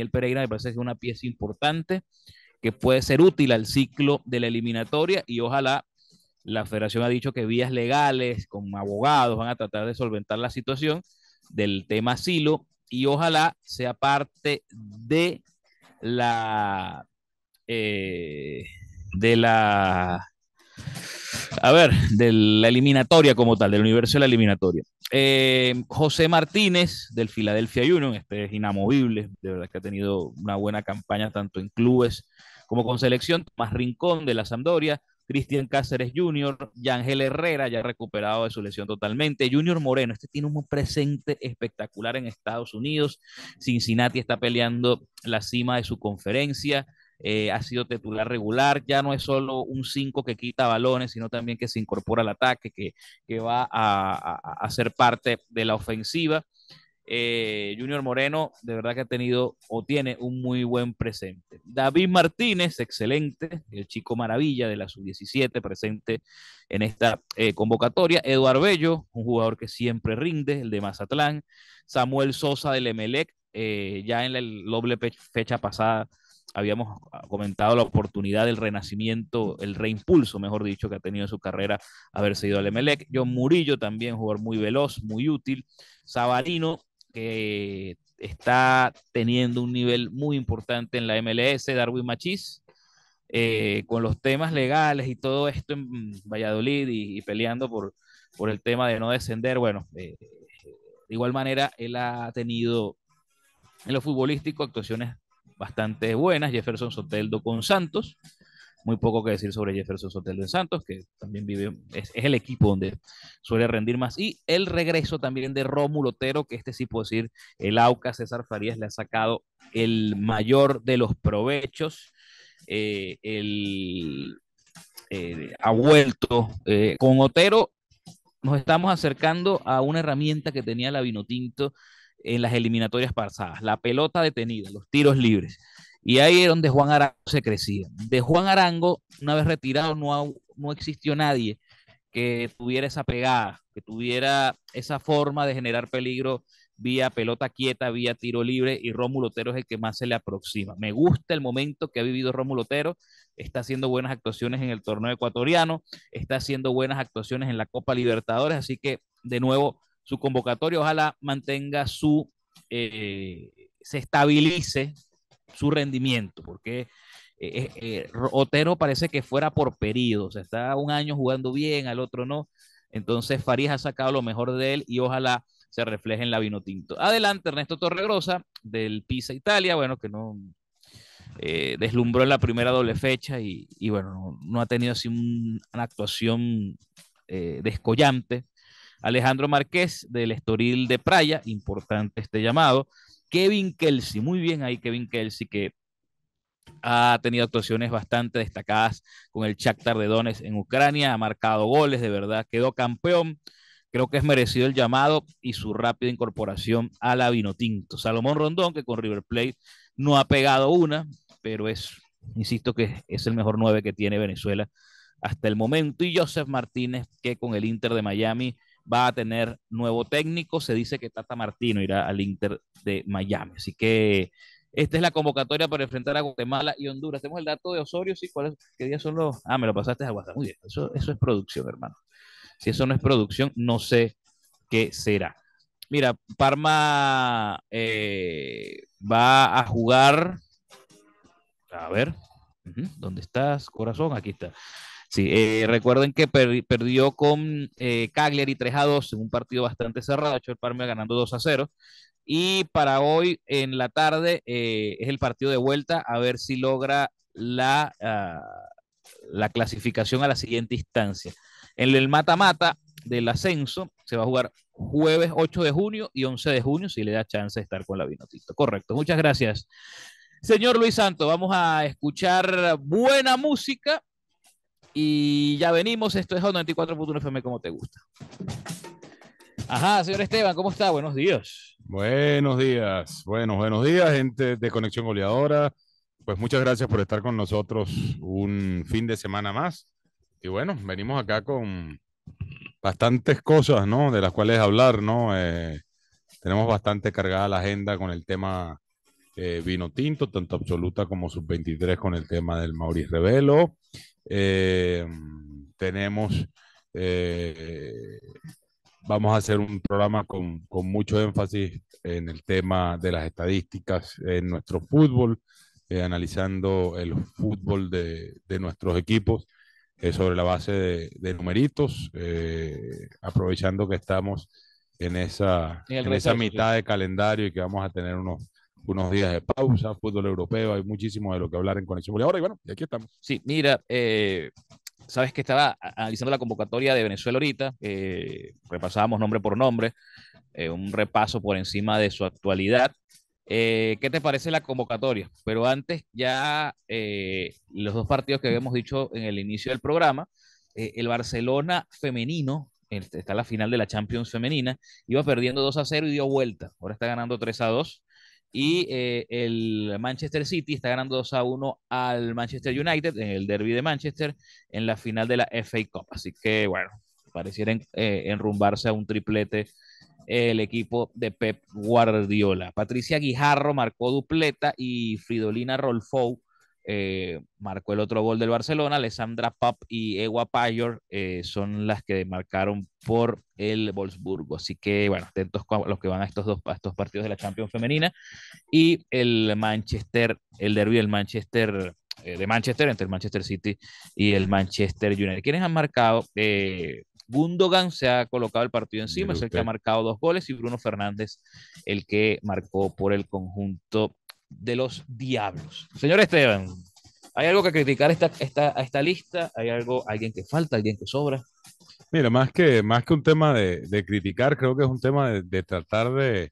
El Pereira me parece que es una pieza importante que puede ser útil al ciclo de la eliminatoria y ojalá la federación ha dicho que vías legales con abogados van a tratar de solventar la situación del tema asilo y ojalá sea parte de la eh, de la a ver, de la eliminatoria como tal, del universo de la eliminatoria. Eh, José Martínez, del Philadelphia Union, este es inamovible, de verdad que ha tenido una buena campaña tanto en clubes como con selección. Tomás Rincón, de la Sampdoria. Cristian Cáceres Jr., Ángel Herrera, ya recuperado de su lesión totalmente. Junior Moreno, este tiene un presente espectacular en Estados Unidos. Cincinnati está peleando la cima de su conferencia. Eh, ha sido titular regular, ya no es solo un 5 que quita balones, sino también que se incorpora al ataque, que, va a, ser parte de la ofensiva. Eh, Junior Moreno, de verdad que ha tenido o tiene un muy buen presente. David Martínez, excelente, el chico maravilla de la sub-17 presente en esta eh, convocatoria. Eduardo Bello, un jugador que siempre rinde, el de Mazatlán. Samuel Sosa del Emelec, ya en la doble fecha pasada habíamos ah, comentado la oportunidad del renacimiento, el reimpulso, mejor dicho, que ha tenido en su carrera haberse ido al Emelec. John Murillo también, jugador muy veloz, muy útil. Sabarino, que está teniendo un nivel muy importante en la MLS. Darwin Machis eh, con los temas legales y todo esto en Valladolid y, peleando por, por el tema de no descender. Bueno, eh, de igual manera, él ha tenido en lo futbolístico actuaciones bastante buenas. Jefferson Soteldo con Santos. Muy poco que decir sobre Jefferson Soteldo en Santos, que también vive, es, el equipo donde suele rendir más. Y el regreso también de Rómulo Otero, que este sí puedo decir, el AUCA César Farías le ha sacado el mayor de los provechos. Eh, el, eh, ha vuelto eh, con Otero. Nos estamos acercando a una herramienta que tenía la Vinotinto en las eliminatorias pasadas, la pelota detenida, los tiros libres. Y ahí es donde Juan Arango se crecía. De Juan Arango, una vez retirado, no, no existió nadie que tuviera esa pegada, que tuviera esa forma de generar peligro vía pelota quieta, vía tiro libre, y Rómulo Otero es el que más se le aproxima. Me gusta el momento que ha vivido Rómulo Otero, está haciendo buenas actuaciones en el torneo ecuatoriano, está haciendo buenas actuaciones en la Copa Libertadores, así que de nuevo su convocatoria, ojalá mantenga su, eh, se estabilice su rendimiento, porque eh, eh, Otero parece que fuera por periodos, está un año jugando bien, al otro no, entonces Farías ha sacado lo mejor de él y ojalá se refleje en la Vinotinto. Adelante, Ernesto Torregrosa, del Pisa Italia, bueno, que no deslumbró en la primera doble fecha y, bueno, no, ha tenido así una actuación descollante. Alejandro Márquez del Estoril de Praia, importante este llamado. Kevin Kelsey, muy bien ahí Kevin Kelsey que ha tenido actuaciones bastante destacadas con el Shakhtar de dones en Ucrania, ha marcado goles, de verdad, quedó campeón. Creo que es merecido el llamado y su rápida incorporación a la Vinotinto. Salomón Rondón, que con River Plate no ha pegado una, pero es, insisto, que es el mejor nueve que tiene Venezuela hasta el momento. Y Joseph Martínez, que con el Inter de Miami va a tener nuevo técnico. Se dice que Tata Martino irá al Inter de Miami. Así que esta es la convocatoria para enfrentar a Guatemala y Honduras. Tenemos el dato de Osorio, sí, ¿qué día son los? Ah, me lo pasaste a WhatsApp. Muy bien, eso, es producción, hermano. Si eso no es producción, no sé qué será. Mira, Parma eh, va a jugar. A ver, ¿dónde estás, corazón? Aquí está. Sí, eh, recuerden que perdió con eh, Cagliari 3 a 2 en un partido bastante cerrado, hecho el Parma ganando 2 a 0. Y para hoy en la tarde eh, es el partido de vuelta, a ver si logra ah, la, clasificación a la siguiente instancia. En el mata-mata del ascenso se va a jugar jueves 8 de junio y 11 de junio, si le da chance de estar con la Vinotito. Correcto, muchas gracias. Señor Luis Santo, vamos a escuchar buena música y ya venimos, esto es 94.1 FM como te gusta. Ajá, señor Esteban, ¿cómo está? Buenos días. Buenos días, buenos, buenos días, gente de Conexión Goleadora. Pues muchas gracias por estar con nosotros un fin de semana más. Y bueno, venimos acá con bastantes cosas, ¿no? De las cuales hablar, ¿no? Eh, tenemos bastante cargada la agenda con el tema eh, vino tinto, tanto absoluta como sub-23 con el tema del Mauricio Revelo. Eh, mm, tenemos, eh, vamos a hacer un programa con, con, mucho énfasis en el tema de las estadísticas en nuestro fútbol, eh, analizando el fútbol de, nuestros equipos eh, sobre la base de, de numeritos, aprovechando que estamos en esa, en esa mitad de calendario y que vamos a tener unos unos días de pausa, fútbol europeo, hay muchísimo de lo que hablar en Conexión ahora Y bueno, y aquí estamos. Sí, mira, eh, sabes que estaba analizando la convocatoria de Venezuela ahorita, eh, repasábamos nombre por nombre, eh, un repaso por encima de su actualidad. ¿Qué te parece la convocatoria? Pero antes, ya los dos partidos que habíamos dicho en el inicio del programa, el Barcelona femenino, este, está en la final de la Champions femenina, iba perdiendo 2 a 0 y dio vuelta. Ahora está ganando 3 a 2. Y eh, el Manchester City está ganando 2 a 1 al Manchester United en el derby de Manchester en la final de la FA Cup. Así que, bueno, pareciera eh, enrumbarse a un triplete el equipo de Pep Guardiola. Patricia Guijarro marcó dupleta y Fridolina Rolfou eh, marcó el otro gol del Barcelona. Alessandra Papp y Ewa Payor eh, son las que marcaron por el Wolfsburgo. Así que, bueno, atentos a los que van a estos dos partidos de la Champions Femenina. Y el Manchester, el derby del Manchester eh, de Manchester, entre el Manchester City y el Manchester United. ¿Quiénes han marcado? Gundogan se ha colocado el partido encima, es el que ha marcado dos goles y Bruno Fernández el que marcó por el conjunto de los diablos. Señor Esteban, ¿hay algo que criticar esta, esta, a esta lista? ¿Hay algo, alguien que falta, alguien que sobra? Mira, más que, más que un tema de, criticar, creo que es un tema de, tratar de,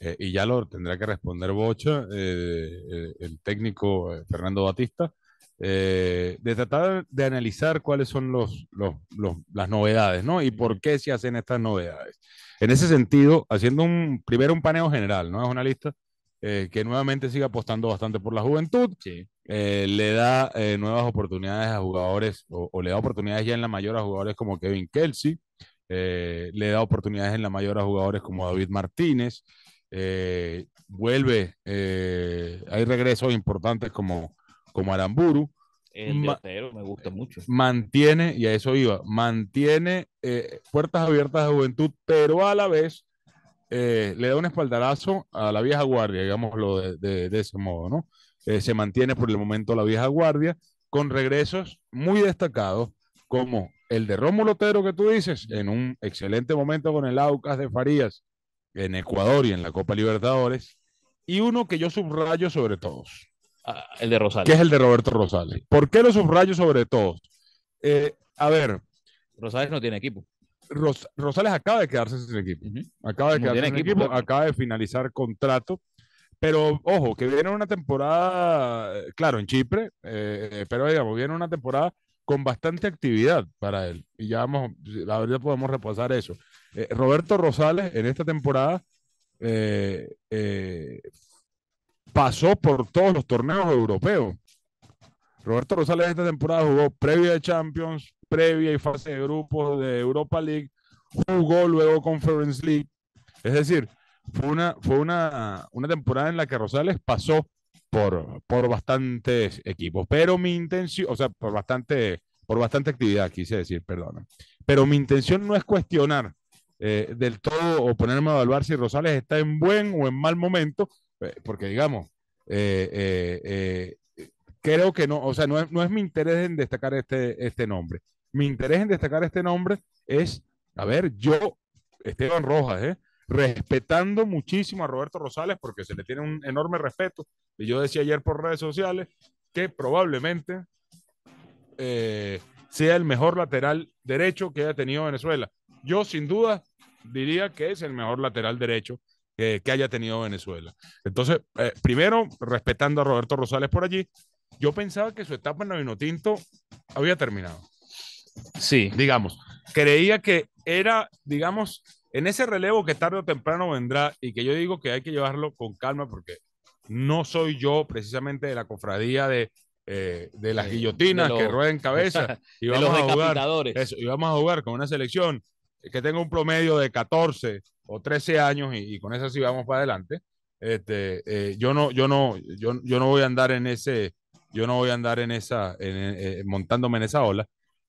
eh, y ya lo tendrá que responder Bocha, eh, el técnico eh, Fernando Batista, de tratar de analizar cuáles son las novedades, ¿no? Y por qué se hacen estas novedades. En ese sentido, haciendo un, primero un paneo general, ¿no? Es una lista eh, que nuevamente sigue apostando bastante por la juventud, eh, le da eh, nuevas oportunidades a jugadores, o, le da oportunidades ya en la mayor a jugadores como Kevin Kelsey, le da oportunidades en la mayor a jugadores como David Martínez, vuelve, hay regresos importantes como, como Aramburu. me gusta mucho. Mantiene, y a eso iba, mantiene puertas abiertas a juventud, pero a la vez eh, le da un espaldarazo a la vieja guardia, digámoslo de, ese modo, ¿no? Eh, se mantiene por el momento la vieja guardia, con regresos muy destacados, como el de Rómulo Lotero que tú dices, en un excelente momento con el Aucas de Farías en Ecuador y en la Copa Libertadores, y uno que yo subrayo sobre todos. Ah, el de Rosales. Que es el de Roberto Rosales. ¿Por qué lo subrayo sobre todos? Eh, a ver. Rosales no tiene equipo. Rosales acaba de quedarse sin equipo. Acaba de equipo, acaba de finalizar contrato. Pero ojo, que viene una temporada, eh, claro, en Chipre, eh, pero digamos, viene una temporada con bastante actividad para él. Y ya vamos, la verdad podemos repasar eso. Eh, Roberto Rosales en esta temporada pasó por todos los torneos europeos. Roberto Rosales esta temporada jugó previa de Champions, previa y fase de grupos de Europa League, jugó luego Conference League. Es decir, fue una, fue una, temporada en la que Rosales pasó por, por bastantes equipos, pero mi intención, o sea, por bastante, por bastante actividad, quise decir, perdona Pero mi intención no es cuestionar eh, del todo o ponerme a evaluar si Rosales está en buen o en mal momento, eh, porque digamos, eh, creo que no, o sea, no es, no es, mi interés en destacar este, este nombre mi interés en destacar este nombre es, a ver, yo, Esteban Rojas, ¿eh? respetando muchísimo a Roberto Rosales porque se le tiene un enorme respeto. Y yo decía ayer por redes sociales que probablemente eh, sea el mejor lateral derecho que haya tenido Venezuela. Yo sin duda diría que es el mejor lateral derecho que haya tenido Venezuela. Entonces, eh, primero, respetando a Roberto Rosales por allí, yo pensaba que su etapa en Vinotinto había terminado. Sí. Digamos, creía que era, digamos, en ese relevo que tarde o temprano vendrá y que yo digo que hay que llevarlo con calma porque no soy yo precisamente de la cofradía de, eh, de las eh, guillotinas que rueden cabeza y vamos, a jugar, y a jugar con una selección que tenga un promedio de 14 o 13 años y, con eso sí vamos para adelante. Este, eh, yo no, yo no, yo, no voy a andar en ese, yo no voy a andar en esa, montándome en esa ola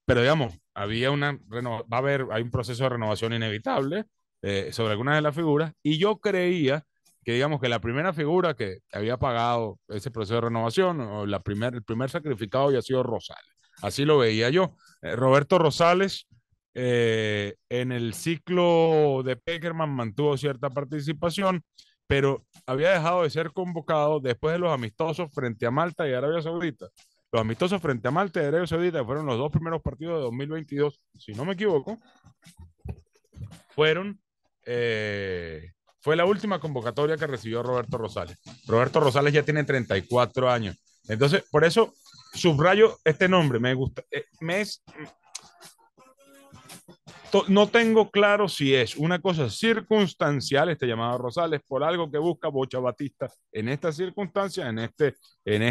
pero digamos, había una, va a haber, hay un proceso de renovación inevitable eh, sobre algunas de las figuras, y yo creía que digamos que la primera figura que había pagado ese proceso de renovación, o la el primer sacrificado había sido Rosales. Así lo veía yo. Eh, Roberto Rosales, eh, en el ciclo de Peckerman mantuvo cierta participación, pero había dejado de ser convocado después de los amistosos frente a Malta y Arabia Saudita. Los amistosos frente a Malta y Arabia Saudita fueron los dos primeros partidos de 2022, si no me equivoco. Fueron, eh, fue la última convocatoria que recibió Roberto Rosales. Roberto Rosales ya tiene 34 años. Entonces, por eso subrayo este nombre. Me gusta, eh, no tengo claro si es una cosa circunstancial este llamado Rosales por algo que busca Bocha Batista en esta circunstancia, en este, en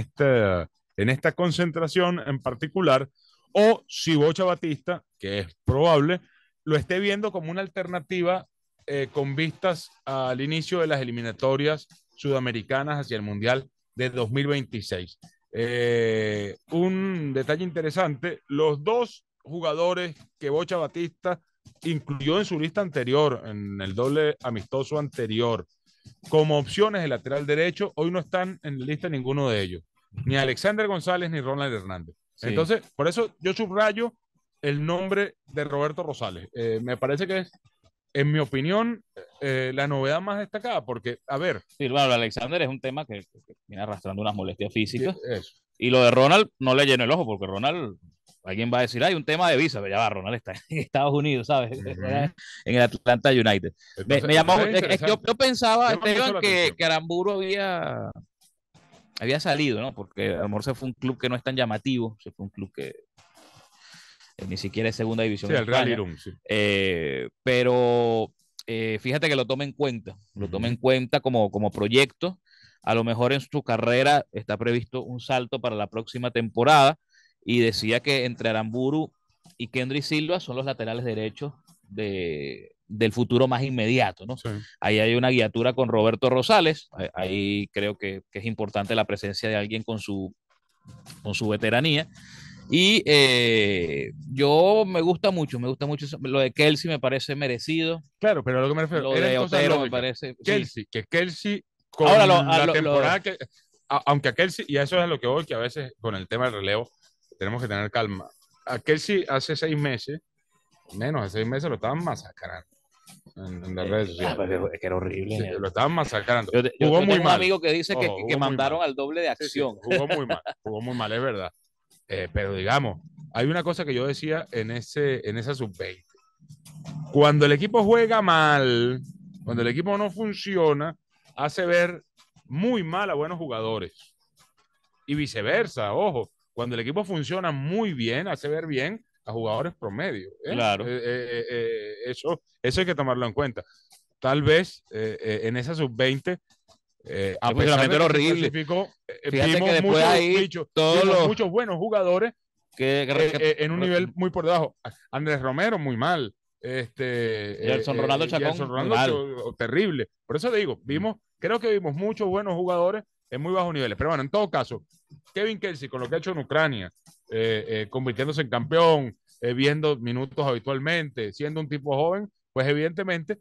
en esta concentración en particular, o si Bocha Batista, que es probable, lo esté viendo como una alternativa eh, con vistas al inicio de las eliminatorias sudamericanas hacia el Mundial de 2026. Eh, un detalle interesante, los dos jugadores que Bocha Batista incluyó en su lista anterior, en el doble amistoso anterior, como opciones de lateral derecho, hoy no están en la lista ninguno de ellos ni Alexander González ni Ronald Hernández. Entonces, por eso yo subrayo el nombre de Roberto Rosales. Eh, me parece que es, en mi opinión, eh, la novedad más destacada, porque, a ver. Sí, claro, Alexander es un tema que, viene arrastrando unas molestias físicas. y lo de Ronald no le llenó el ojo, porque Ronald, alguien va a decir, hay un tema de visa, pero ya va, Ronald está en Estados Unidos, ¿sabes? en el Atlanta United. me, llamó, es, yo, yo, pensaba, que, que había había salido, ¿no? Porque a lo mejor se fue un club que no es tan llamativo, se fue un club que eh, ni siquiera es segunda división. Sí, el sí. Eh, pero eh, fíjate que lo tome en cuenta, lo tome en cuenta como, como proyecto. A lo mejor en su carrera está previsto un salto para la próxima temporada y decía que entre Aramburu y Kendry Silva son los laterales derechos de, del futuro más inmediato, ¿no? Ahí hay una guiatura con Roberto Rosales, ahí creo que, es importante la presencia de alguien con su, con su veteranía. Y eh, yo me gusta mucho, me gusta mucho lo de Kelsey, me parece merecido. Claro, pero lo que me refiero. parece. Kelsey, que Kelsey con la temporada que. aunque a Kelsey, y eso es lo que voy, que a veces con el tema del relevo tenemos que tener calma. A Kelsey hace seis meses, menos de seis meses, lo estaban masacrando en, eh, ah, es que era horrible. lo estaban masacrando. jugó muy mal. un amigo que dice que, mandaron al doble de acción. jugó muy mal, jugó muy mal, es verdad. Eh, pero digamos, hay una cosa que yo decía en, ese, en esa sub-20. Cuando el equipo juega mal, cuando el equipo no funciona, hace ver muy mal a buenos jugadores. Y viceversa, ojo, cuando el equipo funciona muy bien, hace ver bien jugadores promedio. ¿eh? Eh, eh, eso, eso hay que tomarlo en cuenta. Tal vez en esa sub-20 eh, a horrible. que muchos, muchos buenos jugadores que, en un nivel muy por debajo. Andrés Romero, muy mal. Este, Ronaldo Chacón, terrible. Por eso digo, mm. vimos, creo que vimos muchos buenos jugadores en muy bajos niveles. Pero bueno, en todo caso, Kevin Kelsey, con lo que ha hecho en Ucrania, eh, eh, convirtiéndose en campeón, eh, viendo minutos habitualmente, siendo un tipo joven, pues evidentemente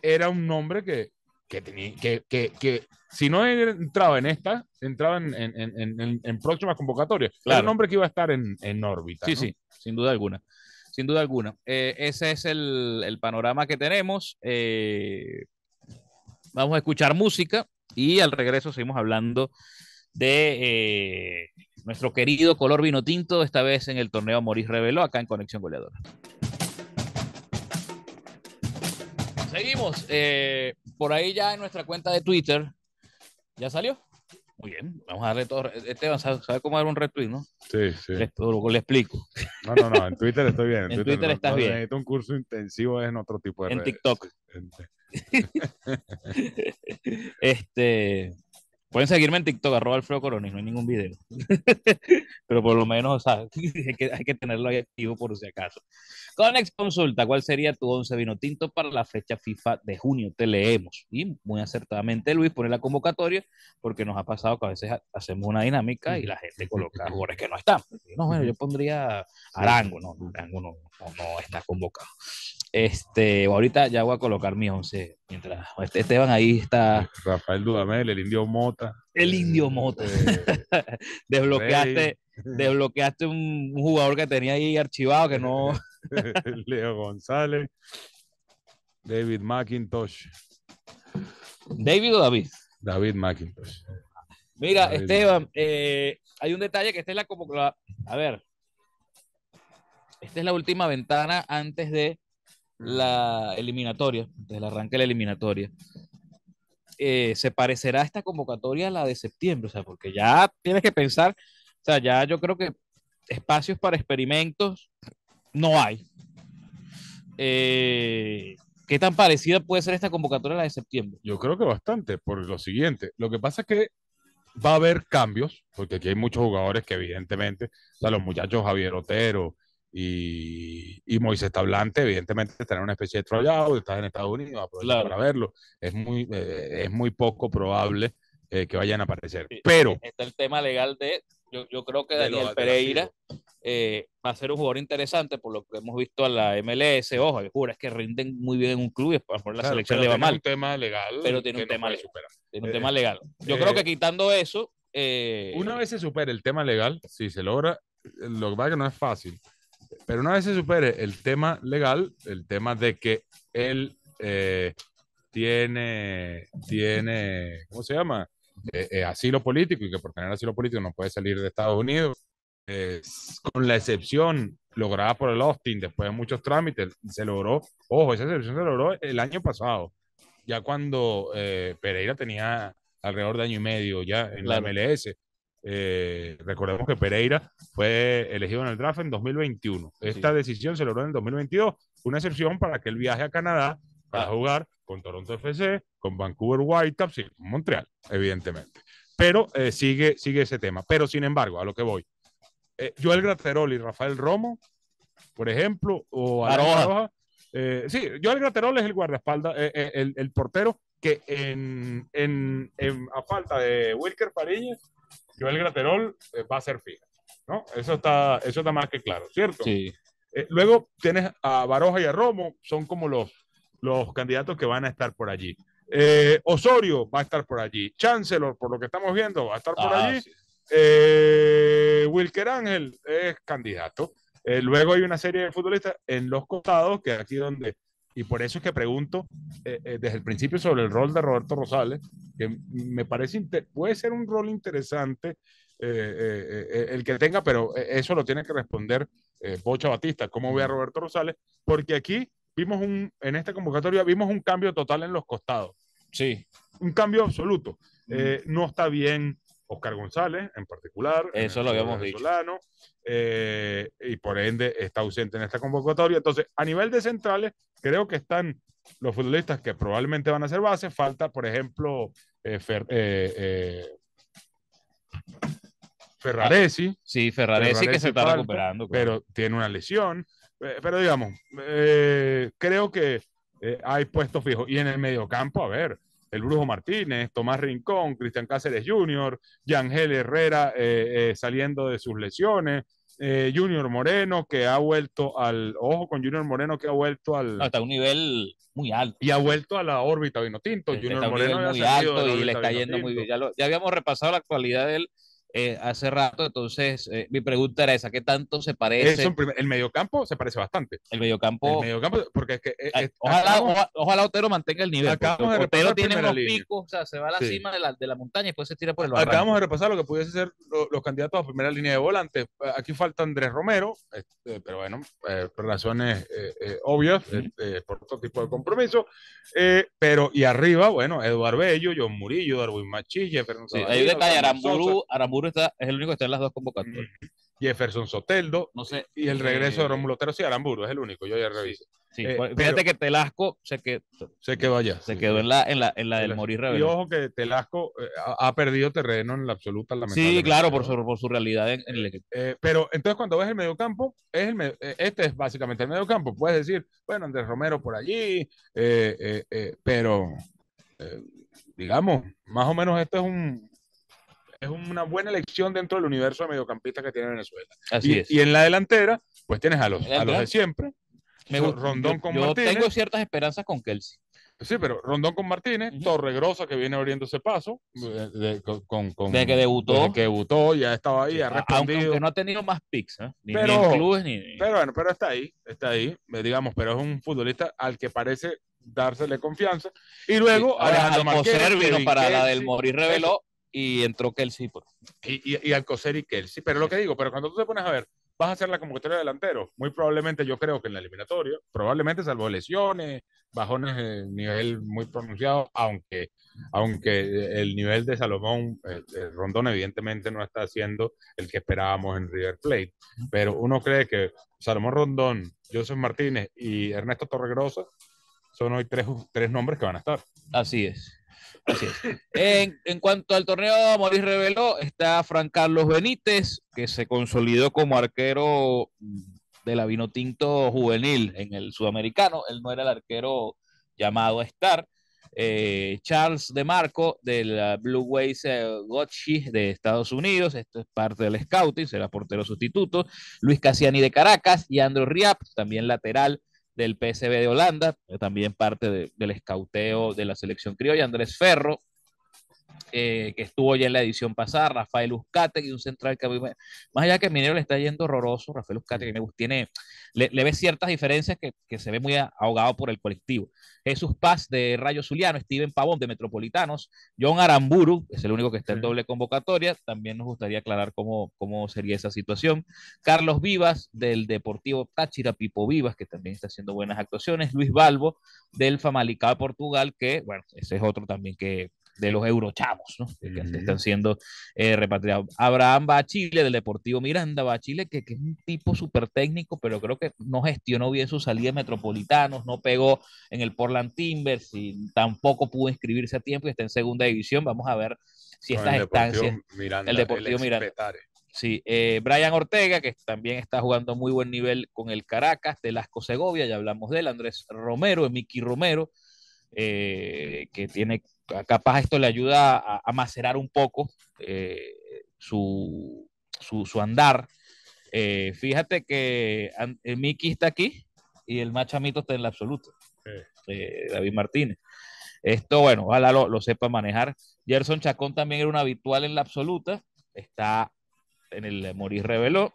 era un nombre que, que, tenía, que, si no entraba en esta, entraba en, próximas convocatorias. Era un nombre que iba a estar en, órbita. Sí, sí, sin duda alguna. Sin duda alguna. ese es el, panorama que tenemos. vamos a escuchar música y al regreso seguimos hablando de nuestro querido color vino tinto, esta vez en el torneo Morís Reveló, acá en Conexión Goleadora. Seguimos. Eh, por ahí ya en nuestra cuenta de Twitter. ¿Ya salió? Muy bien, vamos a darle todo. Esteban, ¿sabes cómo dar un retweet, no? Sí, sí. Le, explico. No, no, no, en Twitter estoy bien. En, Twitter, estás bien. Necesito un curso intensivo en otro tipo de En TikTok. este, Pueden seguirme en TikTok, arroba Alfredo Coronis, no hay ningún video. Pero por lo menos, hay, que, hay que tenerlo ahí activo por si acaso. Conex Consulta, ¿cuál sería tu 11 vino tinto para la fecha FIFA de junio? Te leemos. Y muy acertadamente, Luis, pone la convocatoria, porque nos ha pasado que a veces hacemos una dinámica y la gente coloca jugadores que no están. No, bueno, yo pondría Arango, no, Arango no está convocado. Este, ahorita ya voy a colocar mi 11 mientras este, Esteban ahí está. Rafael Dudamel, el Indio Mota. El Indio Mota. Eh, desbloqueaste, desbloqueaste un, jugador que tenía ahí archivado que no. Leo González, David McIntosh. David o David. David McIntosh. Mira, Esteban, eh, hay un detalle que esta es la como a ver, esta es la última ventana antes de la eliminatoria, desde el arranque de la eliminatoria, eh, se parecerá esta convocatoria a la de septiembre, o sea, porque ya tienes que pensar, o sea, ya yo creo que espacios para experimentos no hay. Eh, ¿Qué tan parecida puede ser esta convocatoria a la de septiembre? Yo creo que bastante, por lo siguiente. Lo que pasa es que va a haber cambios, porque aquí hay muchos jugadores que evidentemente, o sea, los muchachos Javier Otero, y, y, Moisés Tablante, evidentemente, tener una especie de trollado, está en Estados Unidos, a para verlo. Es muy, eh, es muy poco probable eh, que vayan a aparecer. Pero. E-, está el tema legal de. Yo, yo creo que Daniel Pereira eh, va a ser un jugador interesante por lo que hemos visto a la MLS. Ojo, jura, es que rinden muy bien en un club y es por la selección le va mal. Pero tiene un tema legal. Pero tiene un, tema, legal. Yo creo que quitando eso. Una vez se supere el tema legal, si se logra, lo que pasa que no es fácil pero una vez se supere el tema legal, el tema de que él eh, tiene, tiene, ¿cómo se llama? Eh, eh, asilo político y que por tener asilo político no puede salir de Estados Unidos, con la excepción lograda por el Austin después de muchos trámites, se logró, ojo, esa excepción se logró el año pasado, ya cuando Pereira tenía alrededor de año y medio ya en la MLS, eh, recordemos que Pereira fue elegido en el draft en 2021. Esta decisión se logró en el 2022, una excepción para que él viaje a Canadá para jugar con Toronto FC, con Vancouver Whitecaps y Montreal, evidentemente. Pero eh, sigue, sigue ese tema. Pero sin embargo, a lo que voy. Eh, Joel Graterol y Rafael Romo, por ejemplo, o Aroja. sí, Joel Graterol es el guardaespaldas, el, portero que en, en, en, a falta de Wilker Pariñez el Graterol eh, va a ser fija, ¿no? Eso está, eso está más que claro, ¿cierto? Sí. Eh, luego tienes a Baroja y a Romo, son como los, los candidatos que van a estar por allí. Eh, Osorio va a estar por allí. Chancellor, por lo que estamos viendo, va a estar por ah, allí. Wilker Ángel es candidato. luego hay una serie de futbolistas en los costados, que aquí donde y por eso es que pregunto eh, eh, desde el principio sobre el rol de Roberto Rosales, que me parece, puede ser un rol interesante eh, el que tenga, pero eso lo tiene que responder Bocha Batista, cómo ve a Roberto Rosales, porque aquí vimos un, en esta convocatoria vimos un cambio total en los costados. Sí. Un cambio absoluto. Mm. No está bien Oscar González, en particular. Eso lo habíamos dicho. Eh, y por ende está ausente en esta convocatoria. Entonces, a nivel de centrales, creo que están los futbolistas que probablemente van a ser base. Falta, por ejemplo, eh, eh, Ferraresi. Ah, sí, Ferraresi, que se está recuperando. Pero tiene una lesión. Pero digamos, creo que hay puestos fijos. Y en el mediocampo, a ver, el Brujo Martínez, Tomás Rincón, Cristian Cáceres Jr., Yangel Herrera saliendo de sus lesiones, eh, Junior Moreno, que ha vuelto al, ojo con Junior Moreno, que ha vuelto al... Hasta ah, un nivel muy alto. Y ha vuelto a la órbita Vinotinto. Junior Moreno muy alto y le está yendo muy bien. Ya, habíamos repasado la actualidad de eh, hace rato. Entonces, eh, mi pregunta era esa: ¿qué tanto se parece? El el mediocampo se parece bastante. El mediocampo. El mediocampo, porque es que. Eh, ojalá, Otero mantenga el nivel. Otero tiene unos picos, o sea, se va a la cima de la, montaña y después se tira por el lado. Acabamos de repasar lo que pudiese ser los candidatos a primera línea de volantes. Aquí falta Andrés Romero, este, pero bueno, por razones obvias, este, por todo tipo de compromiso. pero, y arriba, bueno, Eduardo Bello, John Murillo, Darwin Machille, sí, Hay Aramburu, Aramburu es el único que está en las dos convocatorias. Jefferson Soteldo no sé, y el eh, regreso de Romulo Otero. Sí, Aramburu es el único, yo ya revisé eh, fíjate que Telasco se quedó, se quedó allá. Se quedó en la, en la, del Morir Y ojo que Telasco eh, ha, perdido terreno en la absoluta lamentablemente. Sí, claro, por su, por su realidad en, el pero entonces cuando ves el mediocampo, es este es básicamente el mediocampo. Puedes decir, bueno, Andrés Romero por allí, pero digamos, más o menos esto es un, es una buena elección dentro del universo de mediocampista que tiene Venezuela. Así y, es. Y en la delantera, pues tienes a los, a los de siempre. Me Rondón yo, con yo Martínez. tengo ciertas esperanzas con Kelsey. Sí, pero Rondón con Martínez, Torregrosa que viene abriendo ese paso, eh, de, con, con, que debutó. Desde que debutó, ya estaba ahí, ha respondido. Aunque, no ha tenido más picks, ni, pero, en clubes, ni... Pero bueno, pero está ahí, está ahí, eh, digamos, pero es un futbolista al que parece dársele confianza. Y luego sí, Alejandro para la del Morir reveló y entró Kelsey. Pues. Y, y, y Alcocer y Kelsey. Pero lo que digo, pero cuando tú te pones a ver, vas a hacer la convocatoria delantero. Muy probablemente, yo creo que en la eliminatoria, probablemente salvo lesiones, bajones de nivel muy pronunciado, aunque, aunque el nivel de Salomón, eh, eh, Rondón evidentemente no está haciendo el que esperábamos en River Plate. Pero uno cree que Salomón Rondón, Joseph Martínez y Ernesto Torregrosa son hoy tres, tres nombres que van a estar. Así es. En, cuanto al torneo Moris reveló, está Fran Carlos Benítez, que se consolidó como arquero de la Juvenil en el Sudamericano. Él no era el arquero llamado a eh, Charles de Marco de Blue Ways eh, Gotchi de Estados Unidos, esto es parte del scouting, será portero sustituto, Luis Cassiani de Caracas y Andrew Riap, también lateral del PSB de Holanda, también parte del escauteo de la selección criolla, Andrés Ferro, eh, que estuvo ya en la edición pasada, Rafael Uzcate, y un central que más allá que Minero le está yendo horroroso, Rafael Uzcate, que tiene, le, ve ciertas diferencias que, se ve muy ahogado por el colectivo. Jesús Paz de Rayo Zuliano, Steven Pavón de Metropolitanos, John Aramburu, es el único que está en doble convocatoria, también nos gustaría aclarar cómo, cómo sería esa situación. Carlos Vivas del Deportivo Táchira, Pipo Vivas, que también está haciendo buenas actuaciones, Luis Balbo del Famalicá Portugal, que, bueno, ese es otro también que de los eurochavos, ¿no? Que, están siendo eh, repatriados. Abraham va a Chile, del Deportivo Miranda va a Chile, que, es un tipo súper técnico, pero creo que no gestionó bien su salida Metropolitanos, no pegó en el Portland Timbers y tampoco pudo inscribirse a tiempo y está en segunda división. Vamos a ver si estas estancias... el Deportivo Miranda. Sí, eh, Brian Ortega, que también está jugando muy buen nivel con el Caracas, de Las Segovia, ya hablamos de él, Andrés Romero, Miki Romero, eh, que tiene capaz esto le ayuda a, macerar un poco eh, su, andar. Eh, fíjate que el eh, Miki está aquí y el Machamito está en la absoluta David Martínez. Esto, bueno, ojalá lo, sepa manejar. Gerson Chacón también era un habitual en la absoluta. Está en el Morir Reveló.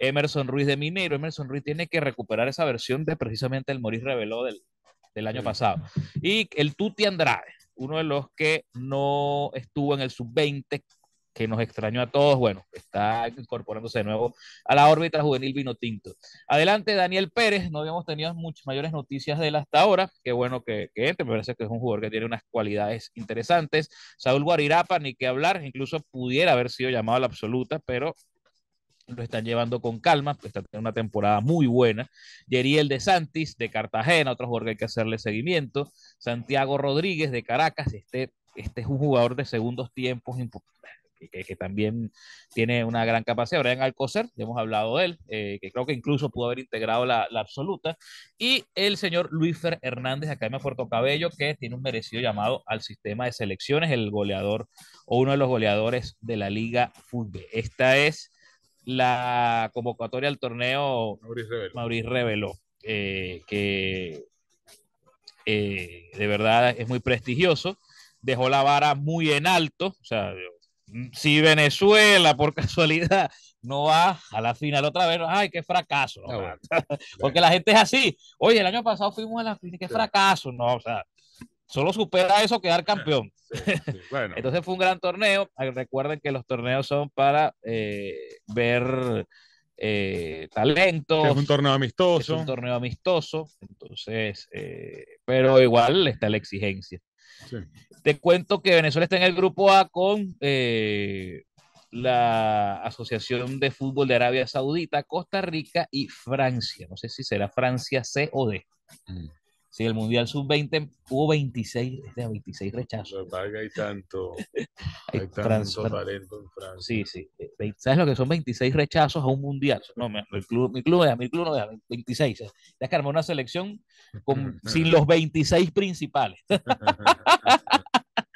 Emerson Ruiz de Minero Emerson Ruiz tiene que recuperar esa versión de precisamente el Morir Reveló del, año pasado. Y el Tuti Andrade uno de los que no estuvo en el sub-20, que nos extrañó a todos, bueno, está incorporándose de nuevo a la órbita juvenil vino tinto. Adelante, Daniel Pérez, no habíamos tenido muchas mayores noticias de él hasta ahora, qué bueno que, que entre, me parece que es un jugador que tiene unas cualidades interesantes. Saúl Guarirapa, ni que hablar, incluso pudiera haber sido llamado a la absoluta, pero lo están llevando con calma, pues está teniendo una temporada muy buena. Yeriel de Santis de Cartagena, otro jugador que hay que hacerle seguimiento. Santiago Rodríguez de Caracas, este, este es un jugador de segundos tiempos Que, también tiene una gran capacidad. Brian Alcocer, ya hemos hablado de él, eh, que creo que incluso pudo haber integrado la, absoluta. Y el señor Luis Hernández Hernández, Academia Puerto Cabello, que tiene un merecido llamado al sistema de selecciones, el goleador o uno de los goleadores de la Liga Fútbol. Esta es la convocatoria al torneo Mauricio Reveló, eh, que eh, de verdad es muy prestigioso, dejó la vara muy en alto, o sea, si Venezuela por casualidad no va a la final otra vez, ay, qué fracaso, ah, porque la gente es así, oye, el año pasado fuimos a la final, qué fracaso, no, o sea, solo supera eso quedar campeón. Entonces fue un gran torneo. Ah, recuerden que los torneos son para eh, ver eh, talentos. Es un torneo amistoso. Es un torneo amistoso. Entonces, eh, pero igual está la exigencia. Te cuento que Venezuela está en el grupo A con la Asociación de Fútbol de Arabia Saudita, Costa Rica y Francia. No sé si será Francia C o D. Mm. Sí, el Mundial Sub-20 hubo 26, 26 este, rechazos. hay tanto, hay tanto en Francia. Sí, sí. Eh, ¿Sabes lo que son 26 rechazos a un Mundial? No, mi, club, mi club, mi club no deja 26. es eh, que armó una selección sin los 26 principales.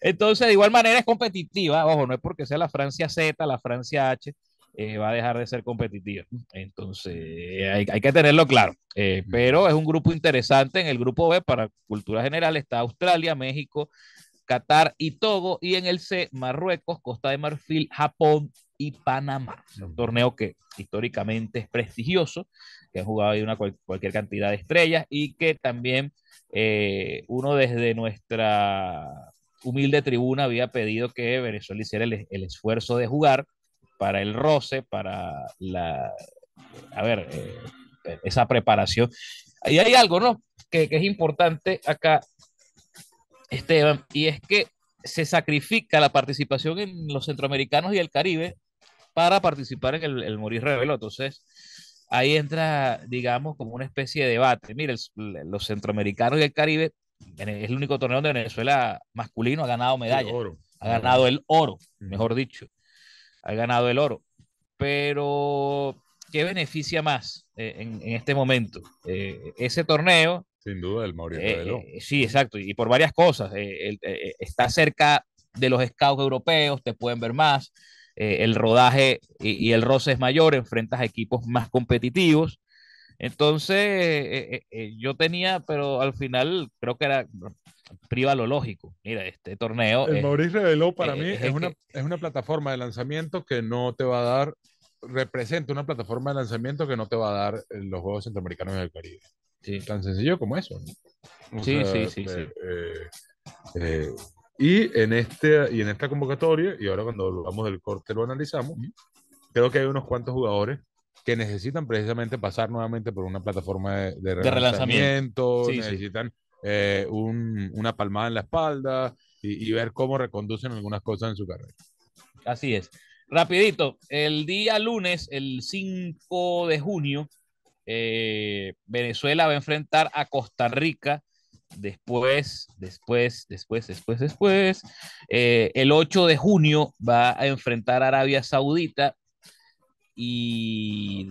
Entonces, de igual manera es competitiva, ojo, no es porque sea la Francia Z, la Francia H, eh, va a dejar de ser competitivo Entonces, hay, que tenerlo claro. Eh, pero es un grupo interesante. En el grupo B, para cultura general, está Australia, México, Qatar y Togo. Y en el C, Marruecos, Costa de Marfil, Japón y Panamá. un torneo que históricamente es prestigioso, que ha jugado ahí una cualquier cantidad de estrellas y que también eh, uno desde nuestra humilde tribuna había pedido que Venezuela hiciera el esfuerzo de jugar para el roce, para la, a ver, eh, esa preparación. Y hay algo, ¿no? Que, que es importante acá, Esteban, y es que se sacrifica la participación en los centroamericanos y el Caribe para participar en el, el Morir Revelo. Entonces, ahí entra, digamos, como una especie de debate. Mire, los centroamericanos y el Caribe es el único torneo donde Venezuela masculino ha ganado medalla. Ha ganado el oro, mejor dicho ha ganado el oro. Pero, ¿qué beneficia más eh, en, este momento? Eh, ese torneo. Sin duda, el Mauricio eh, sí, exacto, y por varias cosas. está cerca de los scouts europeos, te pueden ver más. el rodaje y, y, el roce es mayor, enfrentas a equipos más competitivos. Entonces, eh, eh, eh, yo tenía, pero al final creo que era priva lo lógico. Mira, este torneo. El es, reveló para mí es, una, plataforma de lanzamiento que no te va a dar, representa una plataforma de lanzamiento que no te va a dar los Juegos Centroamericanos del Caribe. Sí. Tan sencillo como eso. Sí, sí, sí, sí, y, en este, y en esta convocatoria, y ahora cuando hablamos del corte lo analizamos, creo que hay unos cuantos jugadores que necesitan precisamente pasar nuevamente por una plataforma de, relanzamiento, necesitan eh, una palmada en la espalda y, ver cómo reconducen algunas cosas en su carrera. Así es. Rapidito, el día lunes, el 5 de junio, eh, Venezuela va a enfrentar a Costa Rica. Después, después, después, después, después. Eh, el 8 de junio va a enfrentar a Arabia Saudita y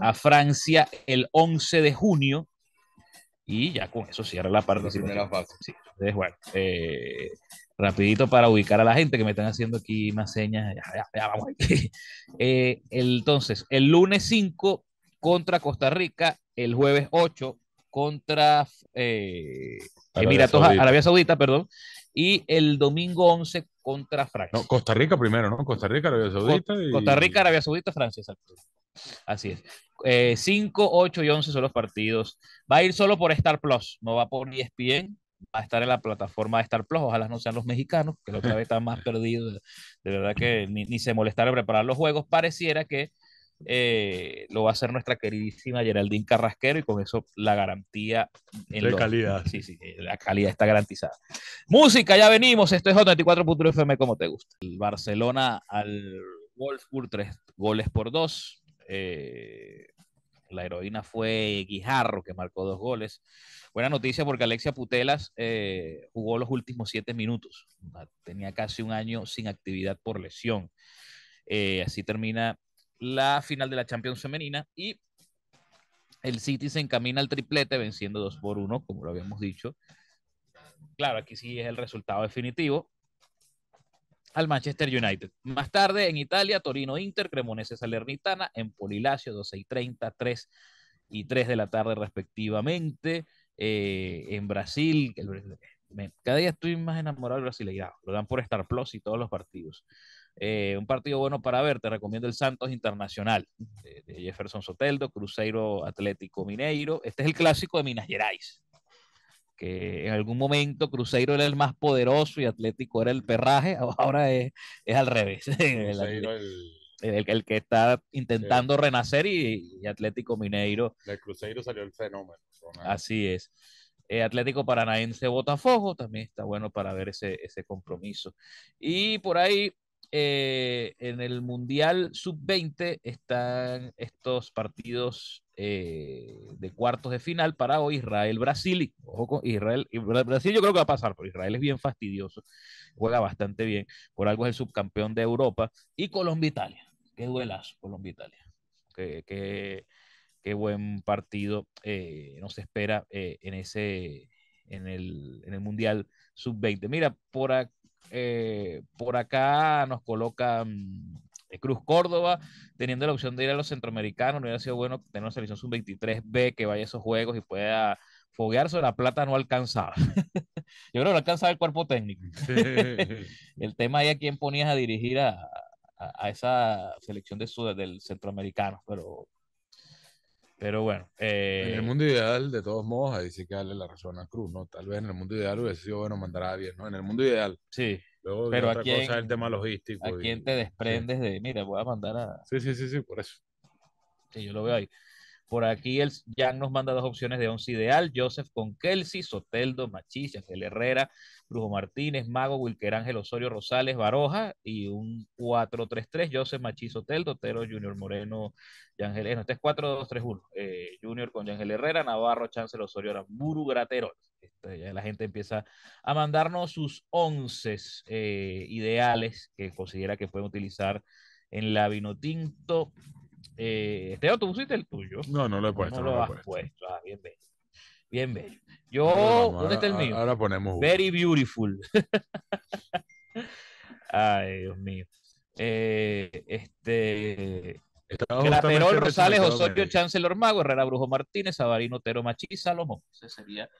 a Francia el 11 de junio. Y ya con eso cierra la parte La fase. Entonces, bueno, eh, rapidito para ubicar a la gente que me están haciendo aquí más señas. Eh, entonces, el lunes 5 contra Costa Rica, el jueves 8 contra eh, Emiratos, Arabia Saudita, perdón, y el domingo 11 contra Francia. Costa Rica primero, ¿no? Costa Rica, Arabia Saudita. Y... Costa Rica, Arabia Saudita, Francia, Así es. 5, eh, 8 y 11 son los partidos. Va a ir solo por Star Plus, no va por ESPN, va a estar en la plataforma de Star Plus. Ojalá no sean los mexicanos, que la otra vez están más perdidos. De, verdad que ni, ni, se molestaron en preparar los juegos. Pareciera que eh, lo va a hacer nuestra queridísima Geraldine Carrasquero y con eso la garantía en de calidad. Sí, sí, eh, la calidad está garantizada. Música, ya venimos. Esto es J24.fm como te gusta. El Barcelona al Wolfsburg, tres goles por dos. Eh, la heroína fue Guijarro, que marcó dos goles. Buena noticia porque Alexia Putelas jugó los últimos siete minutos. Tenía casi un año sin actividad por lesión. así termina la final de la Champions femenina y el City se encamina al triplete venciendo 2 por 1, como lo habíamos dicho. Claro, aquí sí es el resultado definitivo al Manchester United. Más tarde en Italia, Torino Inter, Cremonese Salernitana, en Polilacio 12 y 30, 3 y 3 de la tarde respectivamente. Eh, en Brasil, cada día estoy más enamorado del Brasil, lo dan por Star Plus y todos los partidos. Eh, un partido bueno para ver, te recomiendo el Santos Internacional, de, Jefferson Soteldo, Cruzeiro Atlético Mineiro. Este es el clásico de Minas Gerais, que en algún momento Cruzeiro era el más poderoso y Atlético era el perraje, ahora es, al revés. El, que está intentando renacer y, Atlético Mineiro. el Cruzeiro salió el fenómeno. Así es. Eh, Atlético Paranaense Botafogo también está bueno para ver ese, ese compromiso. Y por ahí eh, en el Mundial Sub-20 están estos partidos eh, de cuartos de final para Israel-Brasil. Ojo con Israel. Brasil yo creo que va a pasar, pero Israel es bien fastidioso. Juega bastante bien. Por algo es el subcampeón de Europa. Y Colombia-Italia. Qué duelazo, Colombia-Italia. Qué, buen partido eh, nos espera eh, en ese en el, en el Mundial Sub-20. Mira, por acá eh, por acá nos coloca mm, eh, Cruz Córdoba, teniendo la opción de ir a los centroamericanos, no hubiera sido bueno tener una selección sub-23B que vaya a esos juegos y pueda foguearse la plata no alcanzaba. Yo creo que no alcanzaba el cuerpo técnico. el tema ahí a quién ponías a dirigir a, a, esa selección de sud del centroamericano, pero pero bueno. En el eh, mundo ideal, de todos modos, ahí sí que darle la razón a Cruz, ¿no? Tal vez en el mundo ideal hubiese sido bueno mandar a ¿no? En el mundo ideal. Sí. pero aquí cosa es el tema logístico. ¿A quién te desprendes de, mira, voy a mandar a. Sí, sí, sí, sí, por eso. Sí, yo lo veo ahí. Por aquí ya nos manda dos opciones de once ideal, Joseph con Kelsey, Soteldo, Machis, Ángel Herrera, Brujo Martínez, Mago, Wilker Ángel Osorio, Rosales, Baroja y un 4-3-3, Joseph Machis, Soteldo, Tero, Junior Moreno, Yangel, no, este es 4-2-3-1, eh, Junior con Yangel Herrera, Navarro, Chancel Osorio, Aramburu, Gratero. Este, ya la gente empieza a mandarnos sus once eh, ideales que considera que pueden utilizar en la Vinotinto eh, Teo, tú pusiste el tuyo. No, no lo he puesto. No, lo, puesto. Ah, bien bello. Bien Yo, ¿dónde está el mío? Ahora ponemos Very beautiful. Ay, Dios mío. Eh, este. Claperol, Rosales, Osorio, Chancellor Mago, Herrera Brujo Martínez, Sabarino, Otero Machi, Salomón. Ese sería,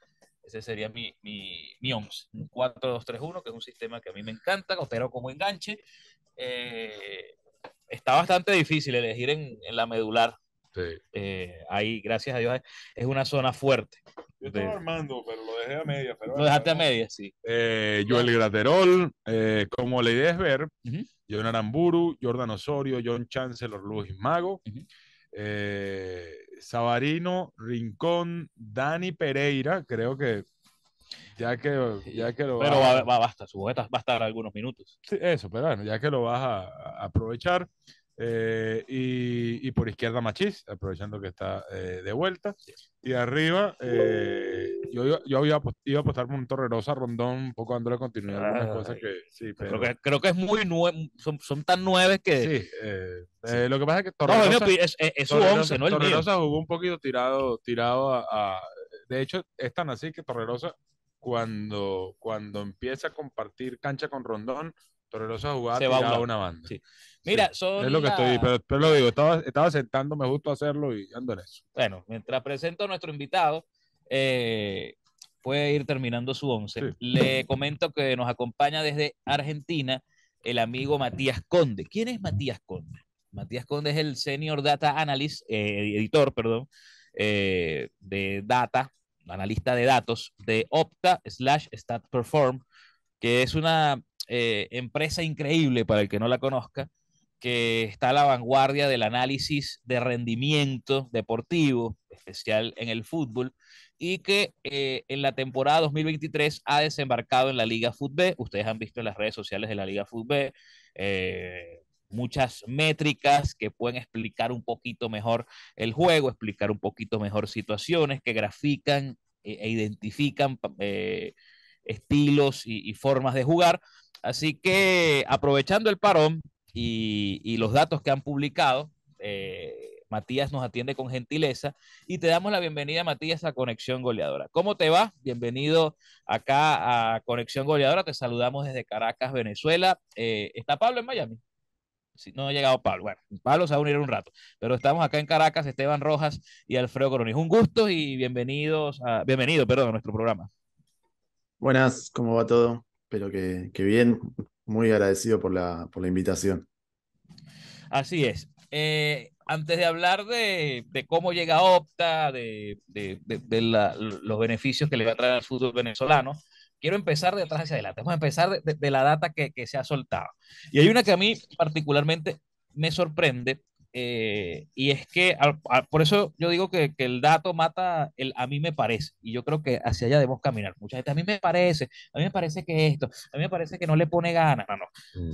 ese sería mi, mi, mi 11. 4-2-3-1, que es un sistema que a mí me encanta. Otero como enganche. Eh, está bastante difícil elegir en, la medular. Sí. Eh, ahí, gracias a Dios, es una zona fuerte. Yo estaba armando, pero lo dejé a media lo dejaste a media, sí. Eh, Joel Graterol, eh, como la idea es ver, uh John Aramburu, Jordan Osorio, John Chancellor, Luis Mago, uh Rincón, Dani Pereira, creo que ya que, ya que lo Pero va, basta, supongo que va a estar algunos minutos. Sí, eso, pero bueno, ya que lo vas a, aprovechar. Eh, y, por izquierda Machís, aprovechando que está eh, de vuelta. Y arriba, eh, yo, yo había, iba a apostar por un Torrerosa Rondón, un poco dándole continuidad ah, creo, que, es muy son, tan nueve que. Sí, lo que pasa es que Torrerosa. jugó un poquito tirado, tirado a, De hecho, es tan así que Torrerosa, cuando, cuando empieza a compartir cancha con Rondón a jugaba se va una banda. Mira, son es lo que estoy, pero, lo digo, estaba, estaba sentándome justo a hacerlo y ando en eso. Bueno, mientras presento a nuestro invitado, eh, puede ir terminando su once. Le comento que nos acompaña desde Argentina el amigo Matías Conde. ¿Quién es Matías Conde? Matías Conde es el Senior Data Analyst, eh, editor, perdón, eh, de data, analista de datos de Opta slash Stat Perform, que es una eh, empresa increíble para el que no la conozca, que está a la vanguardia del análisis de rendimiento deportivo, especial en el fútbol, y que eh, en la temporada 2023 ha desembarcado en la Liga Fútbol. Ustedes han visto en las redes sociales de la Liga Fútbol eh, muchas métricas que pueden explicar un poquito mejor el juego, explicar un poquito mejor situaciones que grafican e, e identifican estilos y, y formas de jugar Así que aprovechando el parón y, los datos que han publicado, eh, Matías nos atiende con gentileza y te damos la bienvenida, Matías, a Conexión Goleadora. ¿Cómo te va? Bienvenido acá a Conexión Goleadora. Te saludamos desde Caracas, Venezuela. Eh, ¿Está Pablo en Miami? no ha llegado Pablo. Bueno, Pablo se va a unir un rato, pero estamos acá en Caracas, Esteban Rojas y Alfredo Coronis. Un gusto y bienvenidos, bienvenido, perdón, a nuestro programa. Buenas, ¿cómo va todo? pero que, que bien, muy agradecido por la, por la invitación. Así es. Eh, antes de hablar de, de, cómo llega Opta, de, de, de los beneficios que le va a traer al fútbol venezolano, quiero empezar de atrás hacia adelante. Vamos a empezar de, la data que, que se ha soltado. Y hay una que a mí particularmente me sorprende eh, y es que por eso yo digo que, el dato mata el a mí me parece. Y yo creo que hacia allá debemos caminar. Mucha gente, a mí me parece, a mí me parece que esto, a mí me parece que no le pone ganas. No, no.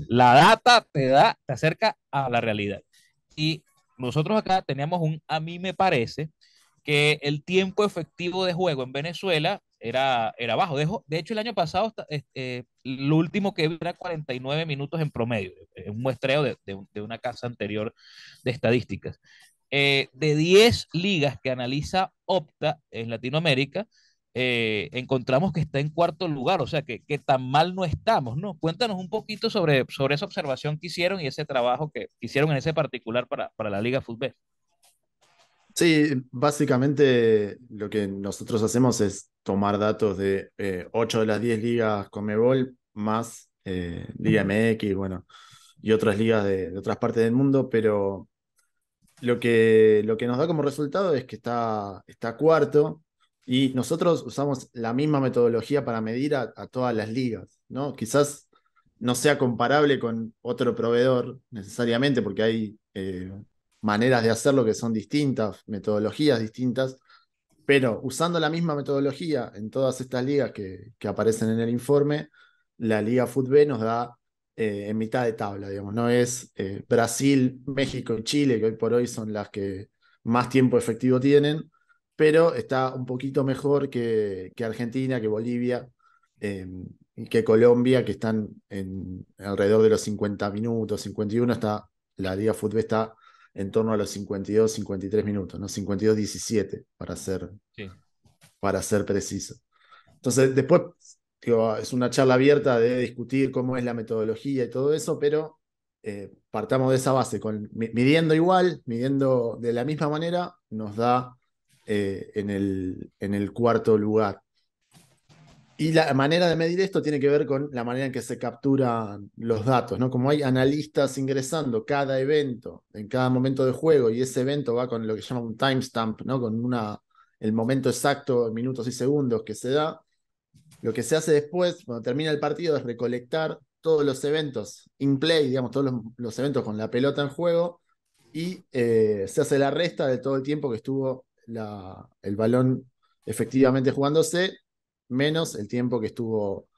Mm. La data te da, te acerca a la realidad. Y nosotros acá teníamos un a mí me parece que el tiempo efectivo de juego en Venezuela era, era bajo. De, de hecho, el año pasado, eh, el lo último que era 49 minutos en promedio, eh, un muestreo de, de, una casa anterior de estadísticas. Eh, de 10 ligas que analiza Opta en Latinoamérica, encontramos que está en cuarto lugar, o sea que, que, tan mal no estamos, ¿no? Cuéntanos un poquito sobre, sobre esa observación que hicieron y ese trabajo que hicieron en ese particular para, para la Liga Fútbol. Sí, básicamente lo que nosotros hacemos es tomar datos de 8 eh, de las 10 ligas Comebol más eh, Liga MX, bueno, y otras ligas de, otras partes del mundo, pero lo que, lo que nos da como resultado es que está, está cuarto y nosotros usamos la misma metodología para medir a, todas las ligas, ¿no? Quizás no sea comparable con otro proveedor necesariamente, porque hay eh, maneras de hacerlo que son distintas, metodologías distintas, pero usando la misma metodología en todas estas ligas que, aparecen en el informe, la Liga Fútbol nos da eh, en mitad de tabla, digamos, no es eh, Brasil, México y Chile, que hoy por hoy son las que más tiempo efectivo tienen, pero está un poquito mejor que, Argentina, que Bolivia. Em, que Colombia, que están en alrededor de los 50 minutos, 51, está, la Liga Fútbol está en torno a los 52, 53 minutos, ¿no? 52, 17, para ser, para ser preciso. Entonces, después, es una charla abierta de discutir cómo es la metodología y todo eso, pero eh, partamos de esa base, con, midiendo igual, midiendo de la misma manera, nos da eh, en, el, en el cuarto lugar. Y la manera de medir esto tiene que ver con la manera en que se capturan los datos, ¿no? Como hay analistas ingresando cada evento en cada momento de juego y ese evento va con lo que se llama un timestamp, ¿no? Con una, el momento exacto, minutos y segundos que se da. Lo que se hace después, cuando termina el partido, es recolectar todos los eventos in play, digamos, todos los, eventos con la pelota en juego y eh, se hace la resta de todo el tiempo que estuvo la, el balón efectivamente jugándose menos el tiempo que estuvo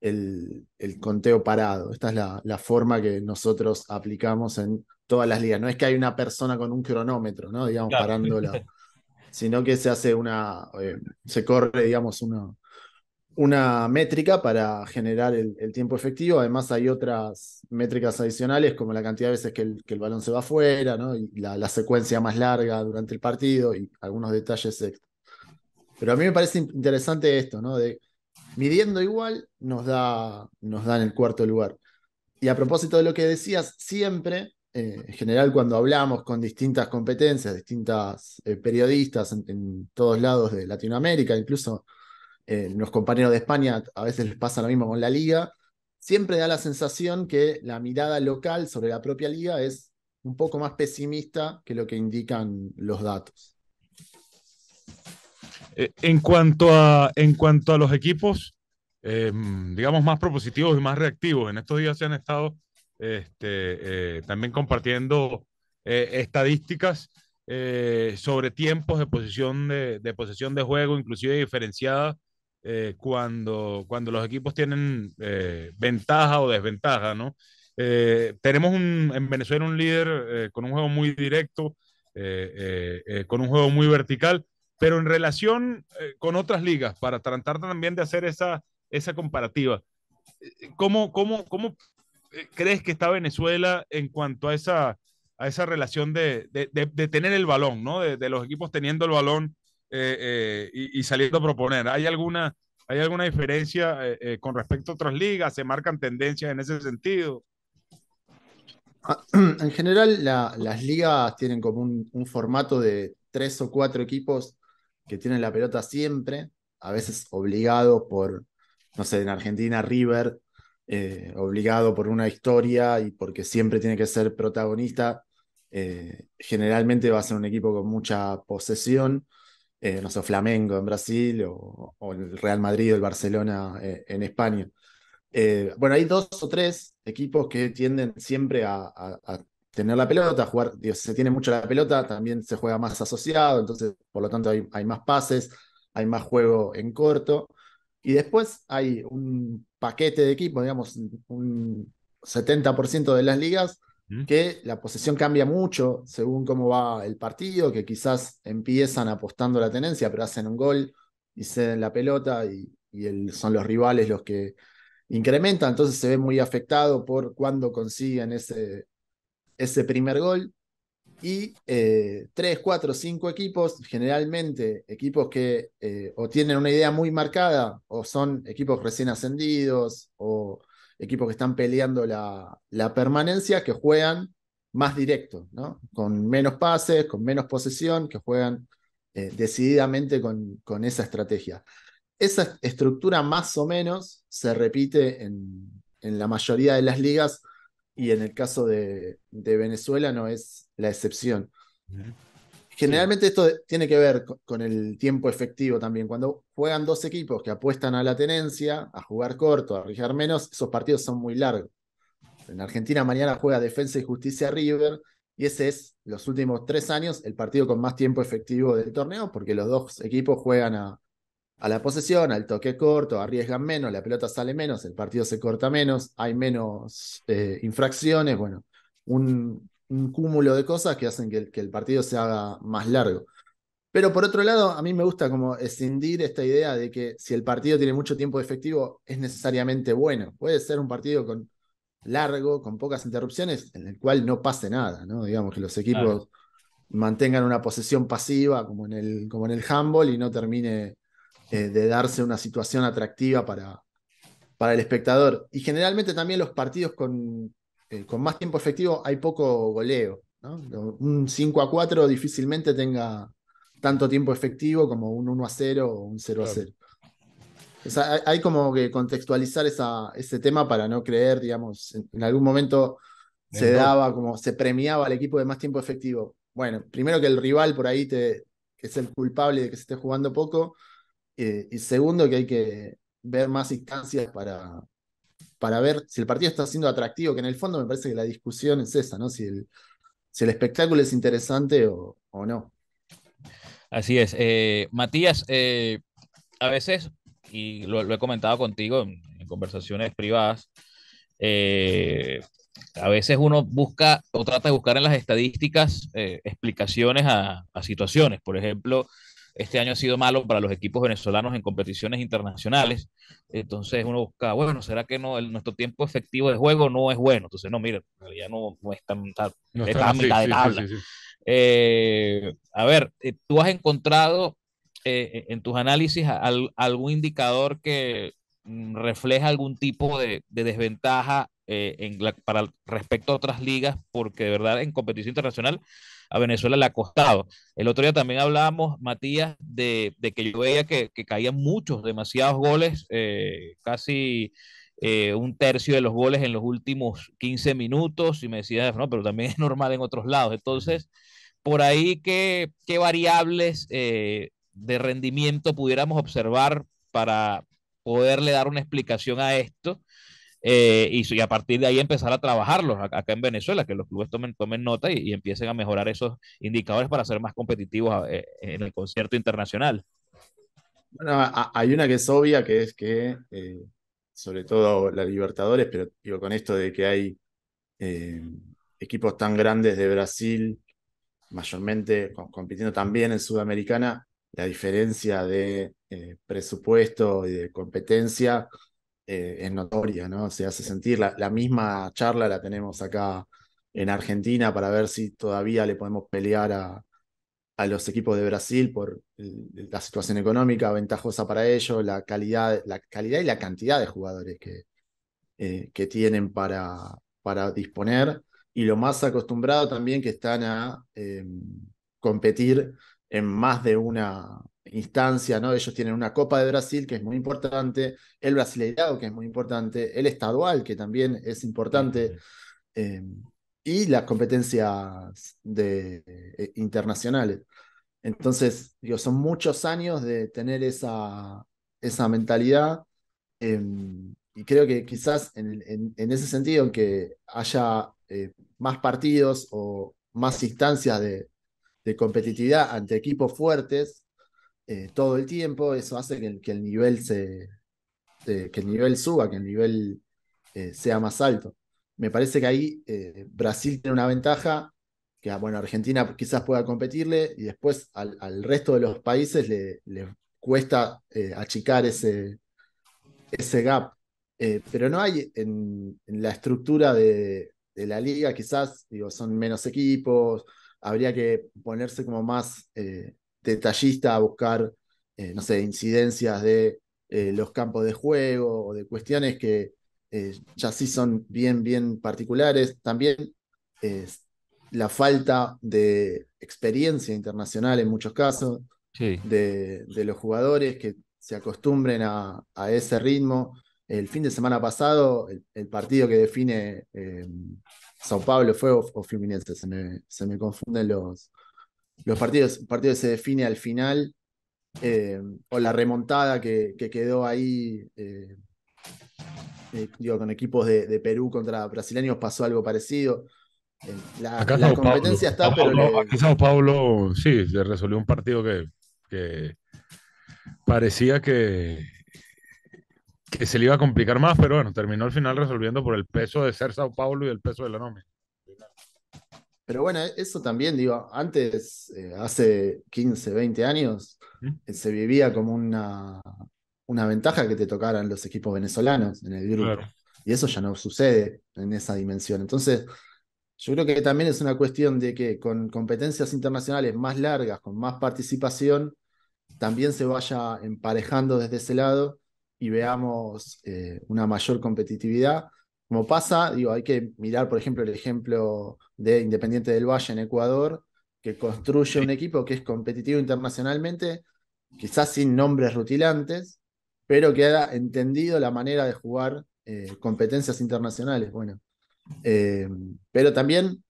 el, conteo parado. Esta es la, forma que nosotros aplicamos en todas las ligas. No es que hay una persona con un cronómetro, ¿no? Digamos, parándola. Sino que se hace una. Eh, se corre, digamos, una, una métrica para generar el, tiempo efectivo. Además, hay otras métricas adicionales, como la cantidad de veces que el, balón se va afuera, ¿no? Y la, la, secuencia más larga durante el partido y algunos detalles extra. Pero a mí me parece interesante esto, ¿no? De midiendo igual nos da, nos da en el cuarto lugar. Y a propósito de lo que decías, siempre, eh, en general cuando hablamos con distintas competencias, distintas eh, periodistas en, todos lados de Latinoamérica, incluso eh, los compañeros de España a veces les pasa lo mismo con la liga, siempre da la sensación que la mirada local sobre la propia liga es un poco más pesimista que lo que indican los datos. Eh, en, cuanto a, en cuanto a los equipos, eh, digamos, más propositivos y más reactivos, en estos días se han estado este, eh, también compartiendo estadísticas sobre tiempos de posición de, posesión de juego, inclusive diferenciada, cuando, cuando los equipos tienen ventaja o desventaja, tenemos en Venezuela un líder con un juego muy directo, con un juego muy vertical, pero en relación eh, con otras ligas, para tratar también de hacer esa, esa comparativa, eh, ¿cómo, cómo, cómo eh, crees que está Venezuela en cuanto a esa, a esa relación de, tener el balón, ¿no? de, los equipos teniendo el balón y, saliendo a proponer? ¿Hay alguna, hay alguna diferencia con respecto a otras ligas? ¿Se marcan tendencias en ese sentido? Ah, en general, las ligas tienen como un formato de tres o cuatro equipos que tienen la pelota siempre, a veces obligado por, no sé, en Argentina River, eh, obligado por una historia y porque siempre tiene que ser protagonista, eh, generalmente va a ser un equipo con mucha posesión, eh, no sé, Flamengo en Brasil o, el Real Madrid o el Barcelona en España. bueno, hay dos o tres equipos que tienden siempre a tener la pelota, jugar, se tiene mucho la pelota, también se juega más asociado, entonces por lo tanto hay, más pases, hay más juego en corto. Y después hay un paquete de equipos digamos, un 70% de las ligas, que la posesión cambia mucho según cómo va el partido, que quizás empiezan apostando la tenencia, pero hacen un gol y ceden la pelota y, son los rivales los que incrementan, entonces se ve muy afectado por cuándo consiguen ese, ese primer gol. Y eh, tres, cuatro, cinco equipos, generalmente equipos que eh, o tienen una idea muy marcada, o son equipos recién ascendidos, o equipos que están peleando la, permanencia, que juegan más directo, ¿no? con menos pases, con menos posesión, que juegan eh, decididamente con, con esa estrategia. Esa estructura más o menos se repite en, en la mayoría de las ligas y en el caso de, Venezuela no es la excepción. Generalmente esto tiene que ver con el tiempo efectivo también. Cuando juegan dos equipos que apuestan a la tenencia, a jugar corto, a arriesgar menos, esos partidos son muy largos. En Argentina mañana juega Defensa y Justicia River y ese es los últimos tres años el partido con más tiempo efectivo del torneo porque los dos equipos juegan a, a la posesión, al toque corto, arriesgan menos, la pelota sale menos, el partido se corta menos, hay menos eh, infracciones, bueno, un, cúmulo de cosas que hacen que el, partido se haga más largo. Pero por otro lado, a mí me gusta como escindir esta idea de que si el partido tiene mucho tiempo de efectivo, es necesariamente bueno. Puede ser un partido con largo, con pocas interrupciones, en el cual no pase nada, ¿no? Digamos que los equipos mantengan una posesión pasiva, como en el, como en el handball, y no termine eh, de darse una situación atractiva para, para el espectador. Y generalmente también los partidos con, eh, con más tiempo efectivo hay poco goleo. ¿no? Un 5 a 4 difícilmente tenga tanto tiempo efectivo como un 1 a 0 o un 0 a 0. hay, como que contextualizar esa, ese tema para no creer, digamos, en, algún momento se daba como se premiaba al equipo de más tiempo efectivo. Bueno, primero que el rival por ahí te, que es el culpable de que se esté jugando poco, eh, y segundo, que hay que ver más instancias para, para ver si el partido está siendo atractivo, que en el fondo me parece que la discusión es esa, ¿no? Si el, si el espectáculo es interesante o, no. Así es. Eh, Matías, eh, a veces, y lo, he comentado contigo en, conversaciones privadas, a veces uno busca o trata de buscar en las estadísticas explicaciones a, a situaciones. Por ejemplo, este año ha sido malo para los equipos venezolanos en competiciones internacionales. Entonces uno busca, bueno, ¿será que no el, nuestro tiempo efectivo de juego no es bueno? Entonces, no, mira, en realidad no, no es tan, está, a eh, a ver, eh, ¿tú has encontrado eh, en tus análisis algún indicador que mm, refleja algún tipo de, desventaja en para, respecto a otras ligas? Porque de verdad en competición internacional a Venezuela le ha costado. El otro día también hablábamos, Matías, de, que yo veía que, caían muchos, demasiados goles, eh, casi eh, un tercio de los goles en los últimos 15 minutos, y me decías, no, pero también es normal en otros lados. Entonces, por ahí, ¿qué, variables eh, de rendimiento pudiéramos observar para poderle dar una explicación a esto? Eh, y, a partir de ahí empezar a trabajarlos acá en Venezuela, que los clubes tomen, tomen nota y, empiecen a mejorar esos indicadores para ser más competitivos eh, en el concierto internacional. Bueno, hay una que es obvia, que es que, eh, sobre todo la Libertadores, pero digo, con esto de que hay equipos tan grandes de Brasil, mayormente compitiendo también en Sudamericana, la diferencia de presupuesto y de competencia eh, es notoria, ¿no? Se hace sentir. La, misma charla la tenemos acá en Argentina para ver si todavía le podemos pelear a, los equipos de Brasil por la situación económica ventajosa para ellos, la calidad, la calidad y la cantidad de jugadores que, eh, que tienen para, para disponer y lo más acostumbrado también que están a em, competir en más de una instancia, ¿no? Ellos tienen una Copa de Brasil que es muy importante, el Brasileirado que es muy importante, el Estadual que también es importante, eh, y las competencias de, eh, internacionales. Entonces, son muchos años de tener esa, esa mentalidad em, y creo que quizás en, ese sentido, que haya eh, más partidos o más instancias de competitividad ante equipos fuertes, eh, todo el tiempo, eso hace que, el nivel se, que el nivel suba, que el nivel eh, sea más alto. Me parece que ahí eh, Brasil tiene una ventaja, que ah, bueno, Argentina quizás pueda competirle y después al, resto de los países le, cuesta achicar ese, ese gap. pero no hay en, la estructura de, la liga, quizás, digo, son menos equipos, habría que ponerse como más detallista a buscar, eh, no sé, incidencias de eh, los campos de juego o de cuestiones que eh, ya sí son bien, bien particulares. También la falta de experiencia internacional en muchos casos de, los jugadores que se acostumbren a, ese ritmo. El fin de semana pasado, el, partido que define Sao Paulo fue o, Fluminense, se me confunden los, los partidos, se define al final, eh, o la remontada que, quedó ahí, eh, eh, digo, con equipos de, Perú contra brasileños pasó algo parecido. la, competencia está, pero... Sao Paulo, sí, se resolvió un partido que, parecía que, que se le iba a complicar más, pero bueno, terminó al final resolviendo por el peso de ser Sao Paulo y el peso de la nómina. Pero bueno, eso también, digo, antes, eh, hace 15, 20 años, eh, se vivía como una, una ventaja que te tocaran los equipos venezolanos en el grupo. Y eso ya no sucede en esa dimensión. Entonces, yo creo que también es una cuestión de que con competencias internacionales más largas, con más participación, también se vaya emparejando desde ese lado y veamos eh, una mayor competitividad como pasa, digo, hay que mirar, por ejemplo, el ejemplo de Independiente del Valle en Ecuador, que construye un equipo que es competitivo internacionalmente, quizás sin nombres rutilantes, pero que ha entendido la manera de jugar eh, competencias internacionales. Bueno, eh, pero también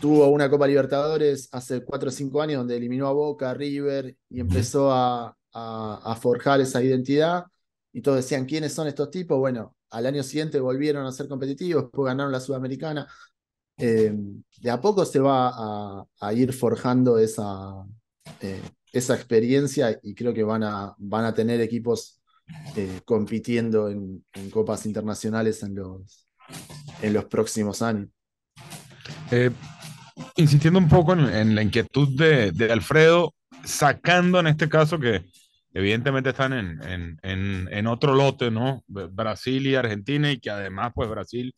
tuvo una Copa Libertadores hace 4 o 5 años donde eliminó a Boca, River y empezó a, a forjar esa identidad. Y todos decían, ¿quiénes son estos tipos? Bueno, al año siguiente volvieron a ser competitivos, después ganaron la Sudamericana. Eh, de a poco se va a, ir forjando eh, esa, experiencia y creo que van a, tener equipos eh, compitiendo en, copas internacionales en los, próximos años. insistiendo un poco en, la inquietud de Alfredo, sacando en este caso que evidentemente están en, en, en, en, otro lote, ¿no? Brasil y Argentina, y que además, pues Brasil,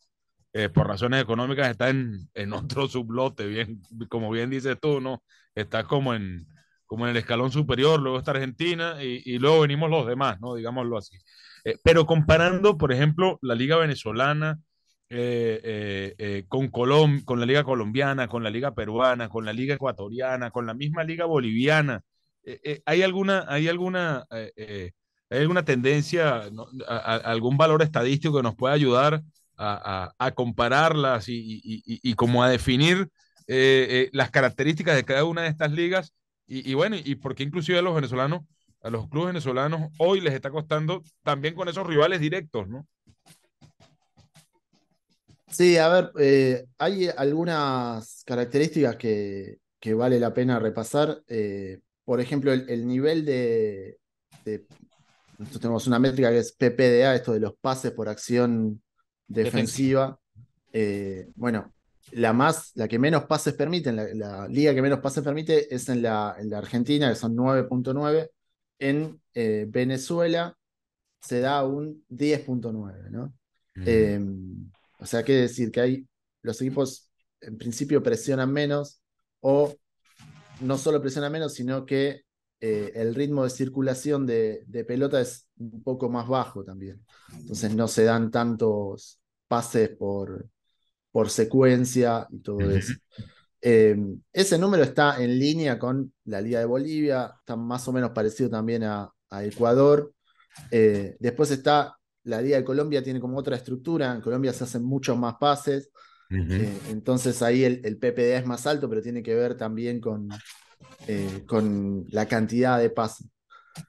eh, por razones económicas, está en, otro sublote, bien, como bien dices tú, ¿no? Está como en, como en el escalón superior, luego está Argentina y, y luego venimos los demás, ¿no? Digámoslo así. Eh, pero comparando, por ejemplo, la Liga Venezolana. Eh, con, con la liga colombiana, con la liga peruana, con la liga ecuatoriana, con la misma liga boliviana, eh, eh, ¿hay alguna, hay alguna, eh, alguna tendencia, algún valor estadístico que nos pueda ayudar a, compararlas y, como a definir las características de cada una de estas ligas? Y, bueno, y porque inclusive a los venezolanos, a los clubes venezolanos hoy les está costando también con esos rivales directos, ¿no? Sí, a ver, hay algunas características que, vale la pena repasar. Eh, por ejemplo, el, nivel de, Nosotros tenemos una métrica que es PPDA, esto de los pases por acción defensiva. Eh, bueno, la, más, la que menos pases permite, la, liga que menos pases permite es en la, Argentina, que son 9.9. En eh, Venezuela se da un 10.9, ¿no? Mm. Em, o sea, que decir que hay los equipos en principio presionan menos o no solo presiona menos, sino que eh, el ritmo de circulación de, pelota es un poco más bajo también. Entonces no se dan tantos pases por, por secuencia y todo eso. Em, ese número está en línea con la Liga de Bolivia, está más o menos parecido también a, Ecuador. Eh, después está la Liga de Colombia, tiene como otra estructura, en Colombia se hacen muchos más pases eh, entonces ahí el, el, es más alto, pero tiene que ver también con, eh, con la cantidad de pases.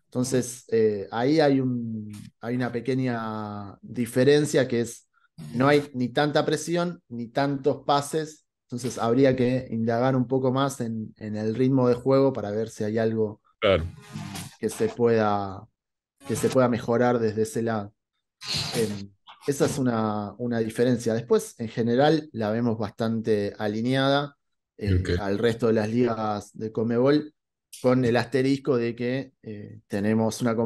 Entonces eh, ahí hay, un, hay una pequeña diferencia que es, no hay ni tanta presión ni tantos pases, entonces habría que indagar un poco más en, el ritmo de juego para ver si hay algo que, se pueda, que se pueda mejorar desde ese lado. Em, esa es una, una, diferencia. Después, en general, la vemos bastante alineada eh, al resto de las ligas de Comebol, con el asterisco de que eh, tenemos una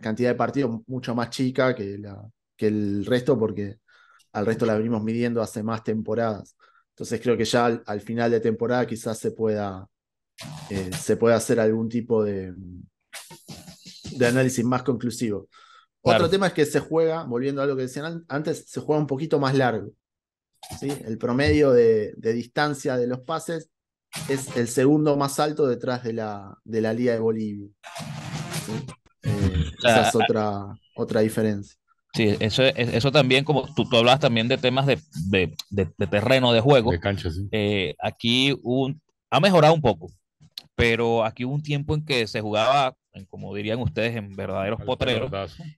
cantidad de partidos mucho más chica que, la, que el resto, porque al resto la venimos midiendo hace más temporadas. Entonces creo que ya al, final de temporada quizás se pueda, eh, se hacer algún tipo de, de análisis más conclusivo. Otro tema es que se juega, volviendo a lo que decían antes, se juega un poquito más largo. ¿sí? El promedio de, distancia de los pases es el segundo más alto detrás de la, de la Liga de Bolivia. Eh, esa es otra, otra diferencia. Sí, eso, eso también, como tú, tú hablabas también de temas de, de, de terreno de juego. Cancha, sí. Eh, aquí ha mejorado un poco pero aquí hubo un tiempo en que se jugaba, como dirían ustedes, en verdaderos potreros,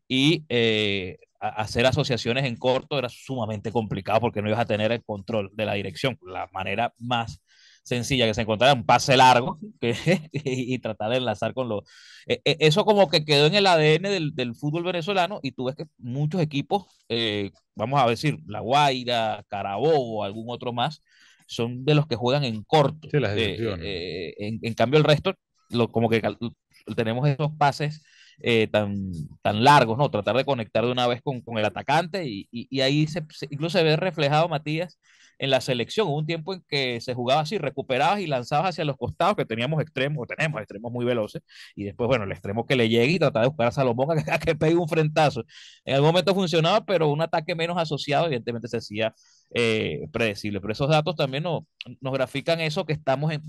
y eh, hacer asociaciones en corto era sumamente complicado porque no ibas a tener el control de la dirección. La manera más sencilla que se encontraba un pase largo y, tratar de enlazar con lo e, e, eso como que quedó en el ADN del, fútbol venezolano y tú ves que muchos equipos, eh, vamos a decir, La Guaira, Carabobo, algún otro más, son de los que juegan en corto. Eh, eh, eh, en, cambio, el resto, lo, como que tenemos esos pases eh, tan, tan largos, ¿no? Tratar de conectar de una vez con, el atacante y, y, ahí se, incluso se ve reflejado, Matías, en la selección. Hubo un tiempo en que se jugaba así, recuperabas y lanzabas hacia los costados, que teníamos extremos, tenemos extremos muy veloces, y después, bueno, el extremo que le llegue y tratar de buscar a Salomón a que, pegue un frentazo. En algún momento funcionaba, pero un ataque menos asociado, evidentemente, se hacía eh, predecible. Pero esos datos también no, nos grafican eso que estamos en,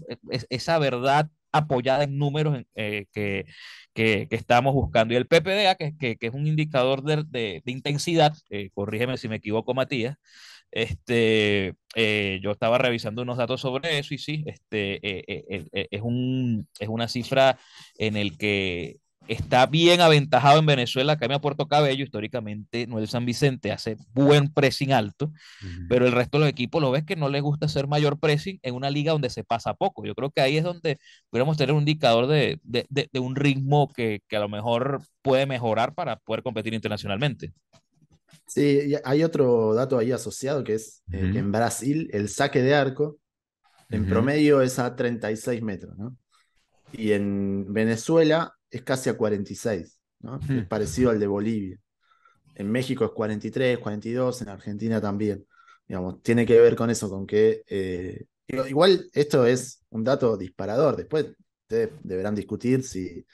esa verdad apoyada en números eh, que, que, estamos buscando. Y el PPDA, que, que es un indicador de, intensidad, eh, corrígeme si me equivoco, Matías, este, eh, yo estaba revisando unos datos sobre eso y sí, este, es, un, es una cifra en el que está bien aventajado en Venezuela, cambia Puerto Cabello, históricamente Noel San Vicente hace buen pressing alto, pero el resto de los equipos lo ves que no les gusta hacer mayor pressing en una liga donde se pasa poco. Yo creo que ahí es donde podemos tener un indicador de, un ritmo que, a lo mejor puede mejorar para poder competir internacionalmente. Sí, hay otro dato ahí asociado que es eh, en Brasil el saque de arco en promedio es a 36 metros, ¿no? Y en Venezuela es casi a 46, ¿no? Hmm. Es parecido al de Bolivia. En México es 43, 42, en Argentina también. Digamos, tiene que ver con eso, con que eh, igual esto es un dato disparador. Después ustedes deberán discutir si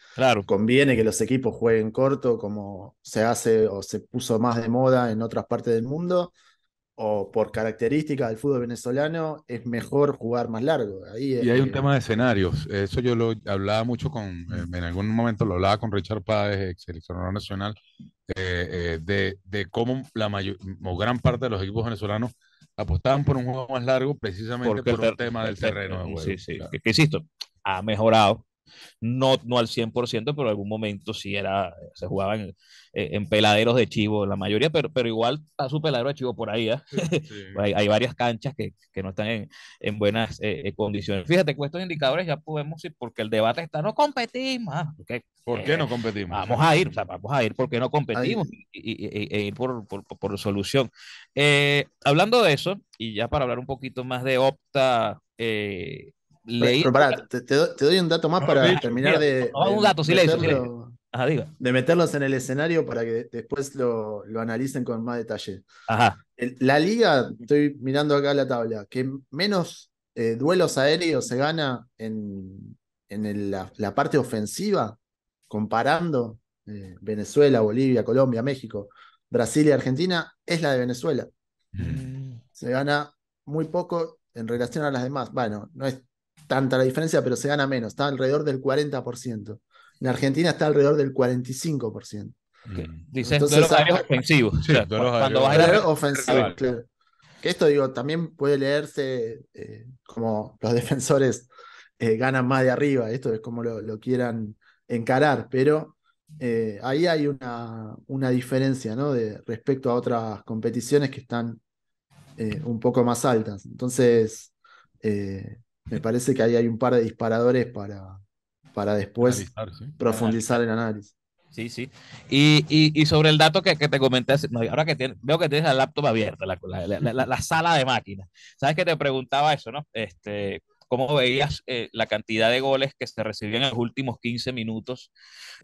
conviene que los equipos jueguen corto, como se hace o se puso más de moda en otras partes del mundo, o por características del fútbol venezolano, es mejor jugar más largo. Ahí y hay un tema de escenarios. Eso yo lo hablaba mucho con, em, en algún momento lo hablaba con Richard Páez, ex seleccionador nacional, eh, eh, de, de, cómo la mayor, o gran parte de los equipos venezolanos apostaban por un juego más largo precisamente por el tema del terreno. sí, sí. que, insisto, ha mejorado no, no al 100%, pero en algún momento sí era, se jugaban eh, en, peladeros de chivo, la mayoría, pero, pero igual a su peladero de chivo por ahí. ¿eh? hay, hay, varias canchas que, que no están en, en buenas eh, condiciones. Fíjate, con estos indicadores ya podemos ir, porque el debate está, no competimos. Ah, ¿Por qué no competimos? Vamos a ir, o sea, vamos a ir porque no competimos y, e, e ir por, por, por, solución. hablando de eso, y ya para hablar un poquito más de Opta, eh, te, doy un dato más para terminar de. un dato, De meterlos en el escenario para que después lo, lo analicen con más detalle. La liga, estoy mirando acá la tabla, que menos eh, duelos aéreos se gana en, en la, parte ofensiva, comparando eh, Venezuela, Bolivia, Colombia, México, Brasil y Argentina, es la de Venezuela. Mm. Se gana muy poco en relación a las demás. Bueno, no es tanta la diferencia, pero se gana menos, está alrededor del 40%. En Argentina está alrededor del 45%. Mm. Dicen Entonces, ofensivo. cuando ofensivo, claro. Que esto, digo, también puede leerse eh, como los defensores eh, ganan más de arriba, esto es como lo, quieran encarar, pero eh, ahí hay una, una diferencia ¿no? de, respecto a otras competiciones que están un poco más altas. Entonces, me parece que ahí hay un par de disparadores para, para después profundizar el análisis. Sí, sí. Y, sobre el dato que, te comenté, ahora que veo que tienes la laptop abierta, la, sala de máquinas. Sabes que te preguntaba eso, ¿no? Este, ¿Cómo veías eh, la cantidad de goles que se recibían en los últimos 15 minutos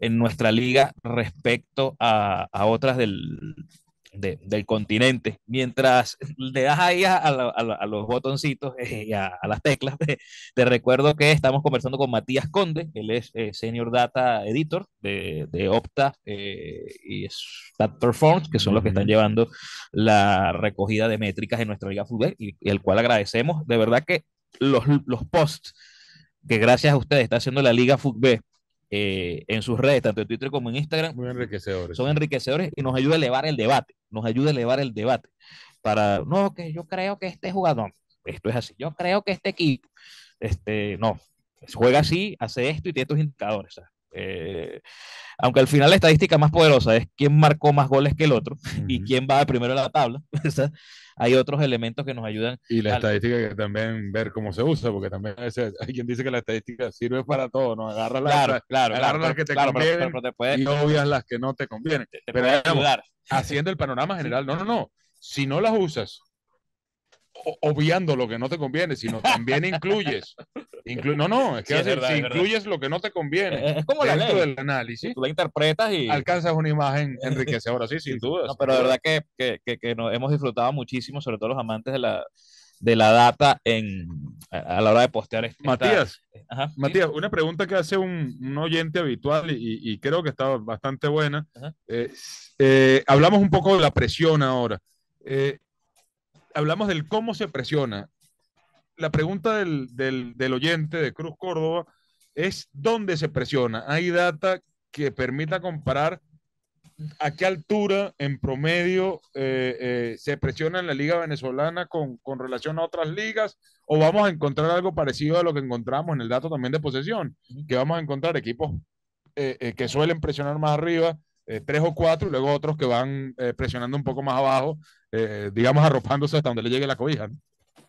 en nuestra liga respecto a otras del, del continente. Mientras le das ahí a, los botoncitos eh, y a, las teclas, te, recuerdo que estamos conversando con Matías Conde, él es eh, Senior Data Editor de, Opta eh, y Stat que son los que están llevando la recogida de métricas en nuestra Liga Fútbol, y, el cual agradecemos. De verdad que los, los posts que gracias a ustedes está haciendo la Liga Fútbol eh, en sus redes, tanto en Twitter como en Instagram. Son enriquecedores y nos ayuda a elevar el debate, nos ayuda a elevar el debate. Para, no, que yo creo que este jugador, esto es así, yo creo que este equipo, este, no, juega así, hace esto y tiene estos indicadores. Eh, aunque al final la estadística más poderosa es quién marcó más goles que el otro y quién va primero a la tabla. hay otros elementos que nos ayudan. Y la estadística que también ver cómo se usa, porque también hay quien dice que la estadística sirve para todo, ¿no? Agarra las, que te convienen y obvias las que no te convienen. pero haciendo el panorama general, no, no, no. Si no las usas obviando lo que no te conviene, sino también incluyes. Inclu no, no, es que si incluyes lo que no te conviene es como la del análisis, tú la interpretas y alcanzas una imagen enriquecedora, sí, sin duda. pero de verdad que, que, hemos disfrutado muchísimo, sobre todo los amantes de la, data a la hora de postear. Esta... Matías, Matías, una pregunta que hace un, oyente habitual y, creo que está bastante buena. Eh, eh, hablamos un poco de la presión ahora. Eh, hablamos del cómo se presiona. La pregunta del, oyente de Cruz Córdoba es dónde se presiona. ¿Hay data que permita comparar a qué altura en promedio eh, eh, se presiona en la liga venezolana con, relación a otras ligas o vamos a encontrar algo parecido a lo que encontramos en el dato también de posesión, que vamos a encontrar equipos eh, que suelen presionar más arriba eh, tres o cuatro, y luego otros que van eh, presionando un poco más abajo, eh, digamos, arropándose hasta donde le llegue la cobija.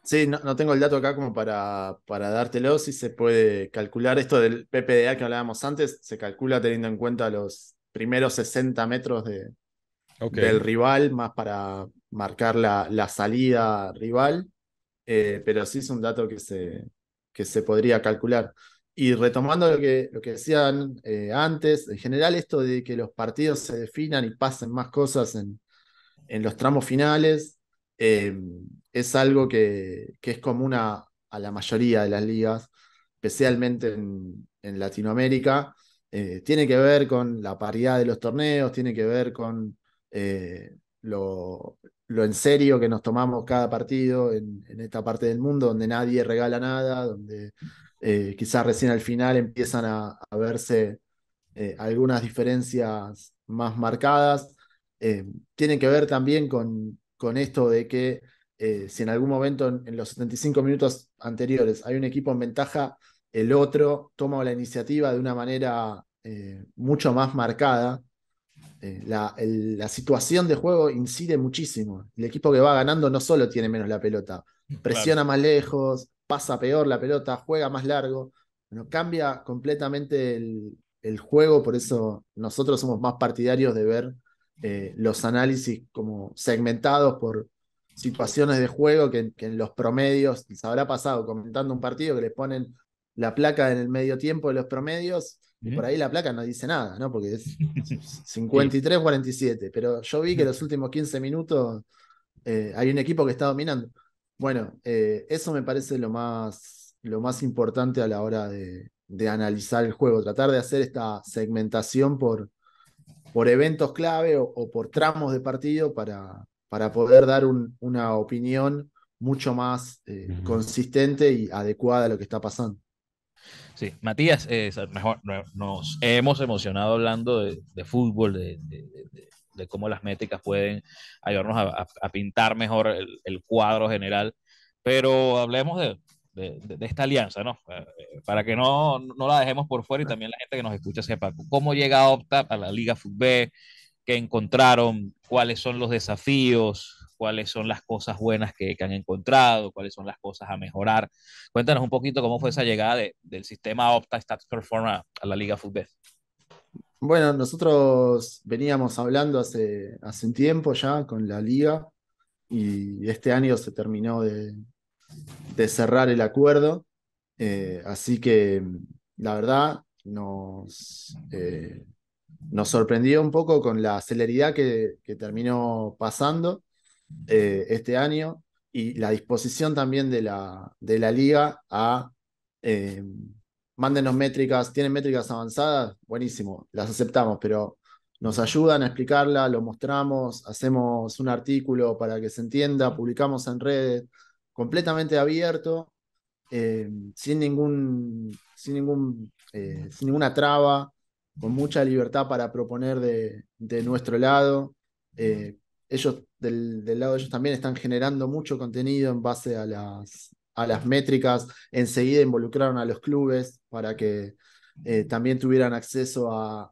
Sí, no, tengo el dato acá como para, para dártelo, si se puede calcular esto del PPDA que hablábamos antes, se calcula teniendo en cuenta los primeros 60 metros de, del rival, más para marcar la, salida rival, pero sí es un dato que se, que se podría calcular. Y retomando lo que, lo que decían eh, antes, en general esto de que los partidos se definan y pasen más cosas en, los tramos finales, eh, es algo que, es común a, la mayoría de las ligas, especialmente en, Latinoamérica. Eh, tiene que ver con la paridad de los torneos, tiene que ver con lo, en serio que nos tomamos cada partido en esta parte del mundo, donde nadie regala nada, donde eh, quizás recién al final empiezan a, verse eh, algunas diferencias más marcadas. Eh, tiene tienen que ver también con, con esto de que si en algún momento en, los 75 minutos anteriores hay un equipo en ventaja, el otro toma la iniciativa de una manera mucho más marcada. La, situación de juego incide muchísimo. El equipo que va ganando no solo tiene menos la pelota, presiona más lejos, pasa peor la pelota, juega más largo. cambia completamente el, juego, por eso nosotros somos más partidarios de ver eh, los análisis como segmentados por situaciones de juego que, en los promedios Se habrá pasado comentando un partido que les ponen la placa en el medio tiempo de los promedios y por ahí la placa no dice nada, ¿no? Porque es 53-47, pero yo vi que los últimos 15 minutos eh, hay un equipo que está dominando. Bueno, eh, eso me parece lo más, lo más importante a la hora de, analizar el juego, tratar de hacer esta segmentación por, por eventos clave o, por tramos de partido para, para poder dar una opinión mucho más eh, consistente y adecuada a lo que está pasando. Sí, Matías, eh, mejor, nos hemos emocionado hablando de, fútbol, de, de, de cómo las métricas pueden ayudarnos a, pintar mejor el, cuadro general. Pero hablemos de, de, esta alianza, ¿no? Eh, eh, para que no, no, la dejemos por fuera y también la gente que nos escucha sepa cómo llega Opta a la Liga Fútbol, qué encontraron, cuáles son los desafíos, cuáles son las cosas buenas que, han encontrado, cuáles son las cosas a mejorar. Cuéntanos un poquito cómo fue esa llegada del sistema Opta Stats Performa a la Liga Fútbol. Bueno, nosotros veníamos hablando hace, hace un tiempo ya con la liga y este año se terminó de, cerrar el acuerdo. Eh, así que la verdad nos, eh, nos sorprendió un poco con la celeridad que, terminó pasando eh, este año y la disposición también de la, de la liga a mándenos métricas, tienen métricas avanzadas, buenísimo, las aceptamos, pero nos ayudan a explicarla, lo mostramos, hacemos un artículo para que se entienda, publicamos en redes, completamente abierto, eh, sin ningún, sin ningún, eh, ninguna traba, con mucha libertad para proponer de, nuestro lado. Eh, ellos del, del, lado de ellos también están generando mucho contenido en base a las, a las métricas, enseguida involucraron a los clubes para que eh, también tuvieran acceso a,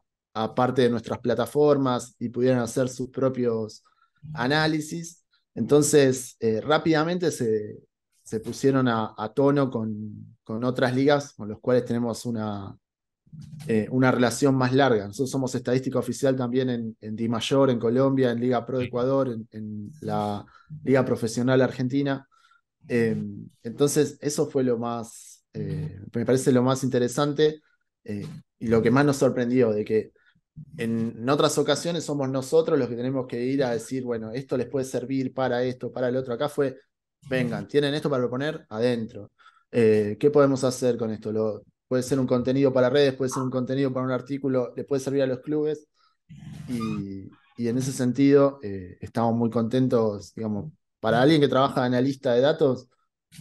parte de nuestras plataformas y pudieran hacer sus propios análisis. Entonces, eh, rápidamente se, pusieron a, tono con, otras ligas con las cuales tenemos una, eh, una relación más larga. Nosotros somos estadística oficial también en, en Di Mayor, en Colombia, en Liga Pro de Ecuador, en la Liga Profesional Argentina. Em, entonces, eso fue lo más, eh, me parece lo más interesante eh, y lo que más nos sorprendió, de que en, otras ocasiones somos nosotros los que tenemos que ir a decir, bueno, esto les puede servir para esto, para el otro. Acá fue, vengan, tienen esto para proponer adentro. Eh, ¿Qué podemos hacer con esto? Lo, puede ser un contenido para redes, puede ser un contenido para un artículo, le puede servir a los clubes. Y, y en ese sentido, estamos muy contentos, digamos, para alguien que trabaja analista de datos,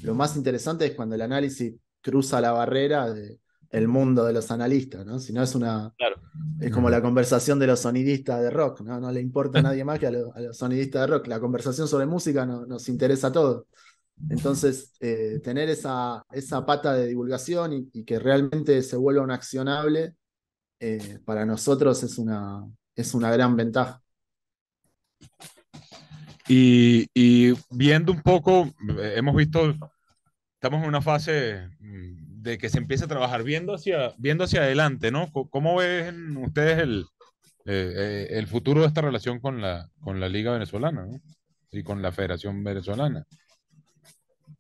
lo más interesante es cuando el análisis cruza la barrera del mundo de los analistas, ¿no? Si no es una. Es como la conversación de los sonidistas de rock, ¿no? le importa a nadie más que a, los sonidistas de rock. La conversación sobre música nos interesa a todos. Entonces, eh, tener esa, esa pata de divulgación y, que realmente se vuelva un accionable, eh, para nosotros es una, es una gran ventaja. Y, viendo un poco, eh, hemos visto, estamos en una fase mm, de que se empieza a trabajar viendo hacia, viendo adelante, ¿no? ¿Cómo ven ustedes eh, eh, el, futuro de esta relación con la, con la Liga Venezolana y con la Federación Venezolana?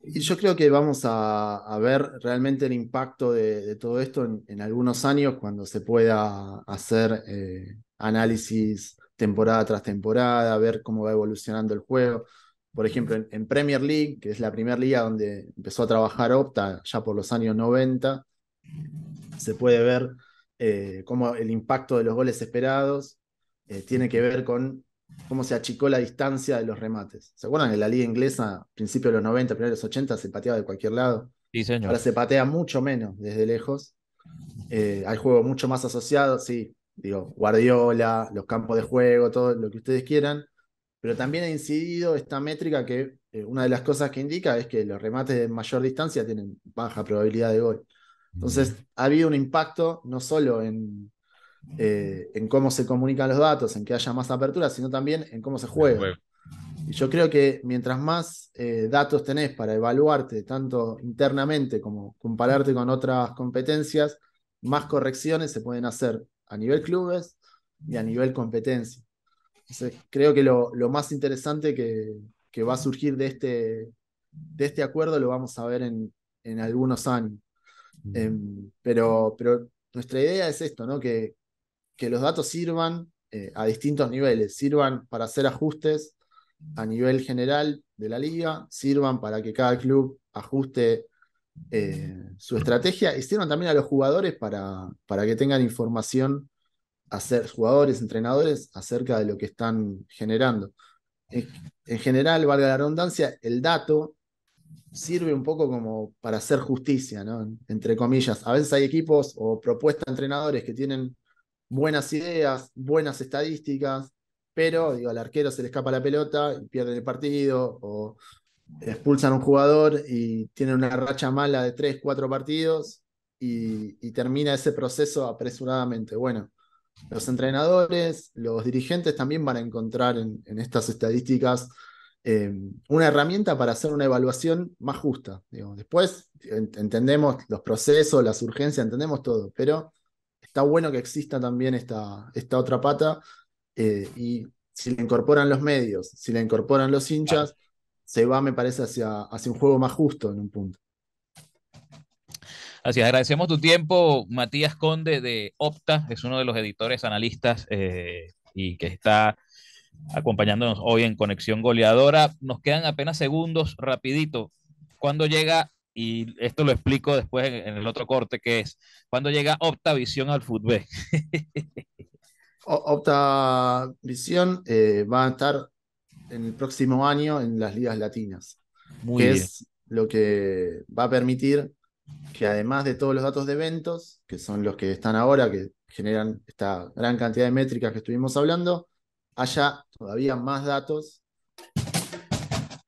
Y yo creo que vamos a, ver realmente el impacto de, todo esto en, algunos años cuando se pueda hacer análisis temporada tras temporada, ver cómo va evolucionando el juego. Por ejemplo, en, Premier League, que es la primera liga donde empezó a trabajar Opta ya por los años 90, se puede ver eh, cómo el impacto de los goles esperados eh, tiene que ver con cómo se achicó la distancia de los remates. ¿Se acuerdan que la liga inglesa, a principios de los 90, primeros 80, se pateaba de cualquier lado? Sí, señor. Ahora se patea mucho menos desde lejos. Eh, hay juego mucho más asociado, sí, digo, Guardiola, los campos de juego, todo lo que ustedes quieran, pero también ha incidido esta métrica que eh, una de las cosas que indica es que los remates de mayor distancia tienen baja probabilidad de gol. Entonces, mm. ha habido un impacto no solo en, eh, en cómo se comunican los datos, en que haya más apertura, sino también en cómo se juega. Y yo creo que mientras más eh, datos tenés para evaluarte, tanto internamente como compararte con otras competencias, más correcciones se pueden hacer a nivel clubes y a nivel competencia. creo que lo, más interesante que, va a surgir este, de este, acuerdo lo vamos a ver en, algunos años. Mm. Em, pero, nuestra idea es esto, ¿no? que, los datos sirvan eh, a distintos niveles, sirvan para hacer ajustes a nivel general de la liga, sirvan para que cada club ajuste eh, su estrategia, hicieron también a los jugadores para, para que tengan información, ser jugadores, entrenadores, acerca de lo que están generando. En, general, valga la redundancia, el dato sirve un poco como para hacer justicia, ¿no? Entre comillas. A veces hay equipos o propuestas de entrenadores que tienen buenas ideas, buenas estadísticas, pero digo, al arquero se le escapa la pelota y pierde el partido, o expulsan a un jugador y tiene una racha mala de tres, cuatro partidos y, termina ese proceso apresuradamente. Bueno, los entrenadores, los dirigentes también van a encontrar en, estas estadísticas em, una herramienta para hacer una evaluación más justa. Después entendemos los procesos, las urgencias, entendemos todo, pero está bueno que exista también esta, esta otra pata eh, y si le incorporan los medios, si la incorporan los hinchas, se va, me parece, hacia, hacia un juego más justo en un punto. Así es, agradecemos tu tiempo, Matías Conde de Opta, es uno de los editores analistas eh, y que está acompañándonos hoy en Conexión Goleadora. Nos quedan apenas segundos, rapidito. ¿Cuándo llega, y esto lo explico después en, el otro corte, que es, ¿cuándo llega Opta Visión al fútbol? Opta Visión eh, va a estar en el próximo año en las ligas latinas, Muy que es lo que va a permitir que además de todos los datos de eventos, que son los que están ahora, que generan esta gran cantidad de métricas que estuvimos hablando, haya todavía más datos.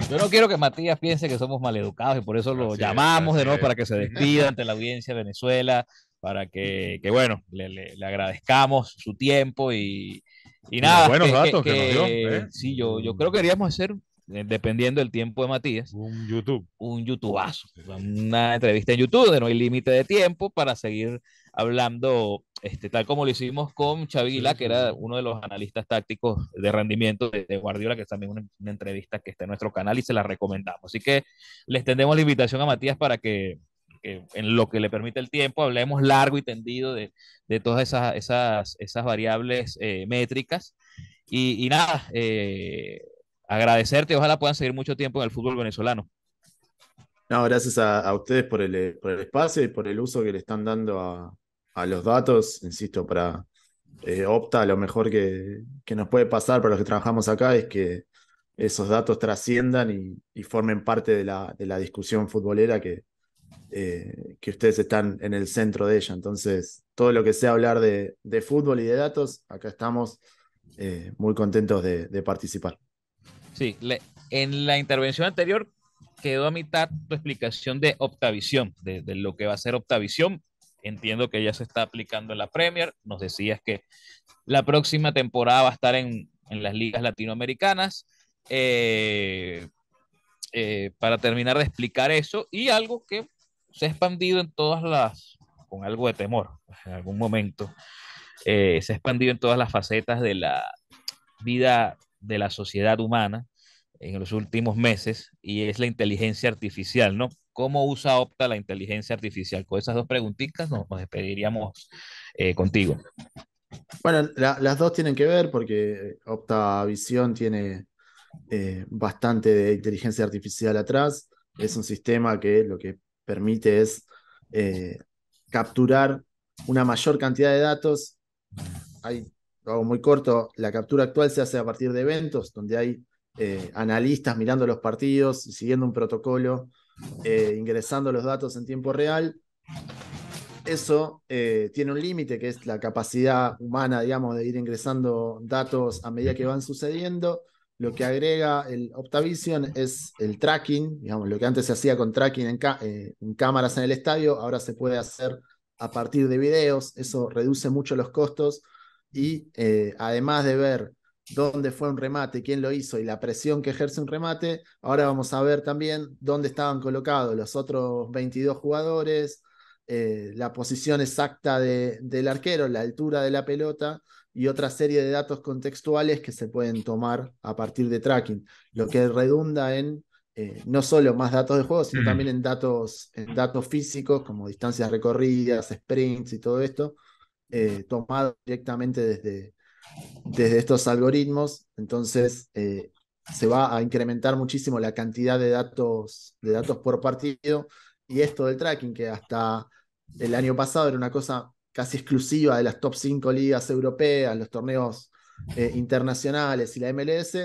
Yo no quiero que Matías piense que somos maleducados y por eso lo llamamos de nuevo para que se despida ante la audiencia de Venezuela, para que, bueno, le agradezcamos su tiempo y, y nada, buenos datos que, nos dio, ¿eh? Sí, yo, yo creo que queríamos hacer, eh, dependiendo del tiempo de Matías, un YouTube. Un YouTubeazo. Una entrevista en YouTube de no hay límite de tiempo para seguir hablando, este, tal como lo hicimos con Chavila, que era uno de los analistas tácticos de rendimiento de, Guardiola, que es también una, una entrevista que está en nuestro canal y se la recomendamos. Así que les tendemos la invitación a Matías para que eh, en lo que le permite el tiempo hablemos largo y tendido de, de todas esas, esas, esas variables eh, métricas. Y, nada, eh, agradecerte, ojalá puedan seguir mucho tiempo en el fútbol venezolano. No, gracias a, ustedes por el, por el, espacio y por el uso que le están dando a, a los datos, insisto, para Opta, lo mejor que, que, nos puede pasar para los que trabajamos acá es que esos datos trasciendan y, y formen parte de la, de la discusión futbolera que, eh, que ustedes están en el centro de ella. Entonces, todo lo que sea hablar de, de fútbol y de datos, acá estamos eh, muy contentos de, participar. Sí, en la intervención anterior quedó a mitad tu explicación de Optavisión, de, lo que va a ser Optavisión. Entiendo que ya se está aplicando en la Premier. Nos decías que la próxima temporada va a estar en, en las ligas latinoamericanas. Eh, para terminar de explicar eso y algo que se ha expandido en todas las, con algo de temor, en algún momento, eh, se ha expandido en todas las facetas de la vida de la sociedad humana en los últimos meses y es la inteligencia artificial, ¿no? ¿Cómo usa Opta la inteligencia artificial? Con esas dos preguntitas nos, despediríamos eh, contigo. Bueno, las dos tienen que ver porque Opta Visión tiene eh, bastante de inteligencia artificial atrás. Es un sistema que lo que permite es eh, capturar una mayor cantidad de datos. Hay, lo hago muy corto, la captura actual se hace a partir de eventos donde hay eh, analistas mirando los partidos, siguiendo un protocolo, eh, ingresando los datos en tiempo real. Eso tiene un límite, que es la capacidad humana, digamos, de ir ingresando datos a medida que van sucediendo. Lo que agrega el Optavision es el tracking, digamos, lo que antes se hacía con tracking eh, en, cámaras en el estadio, ahora se puede hacer a partir de videos, eso reduce mucho los costos y eh, además de ver dónde fue un remate, quién lo hizo y la presión que ejerce un remate, ahora vamos a ver también dónde estaban colocados los otros 22 jugadores, eh, la posición exacta del arquero, la altura de la pelota y otra serie de datos contextuales que se pueden tomar a partir de tracking, lo que redunda en eh, no solo más datos de juego, sino mm. también en datos, en datos físicos como distancias recorridas, sprints y todo esto, eh, tomado directamente desde, desde estos algoritmos. Entonces, eh, se va a incrementar muchísimo la cantidad de datos, de datos por partido y esto del tracking, que hasta el año pasado era una cosa casi exclusiva de las top 5 ligas europeas, los torneos eh, internacionales y la MLS,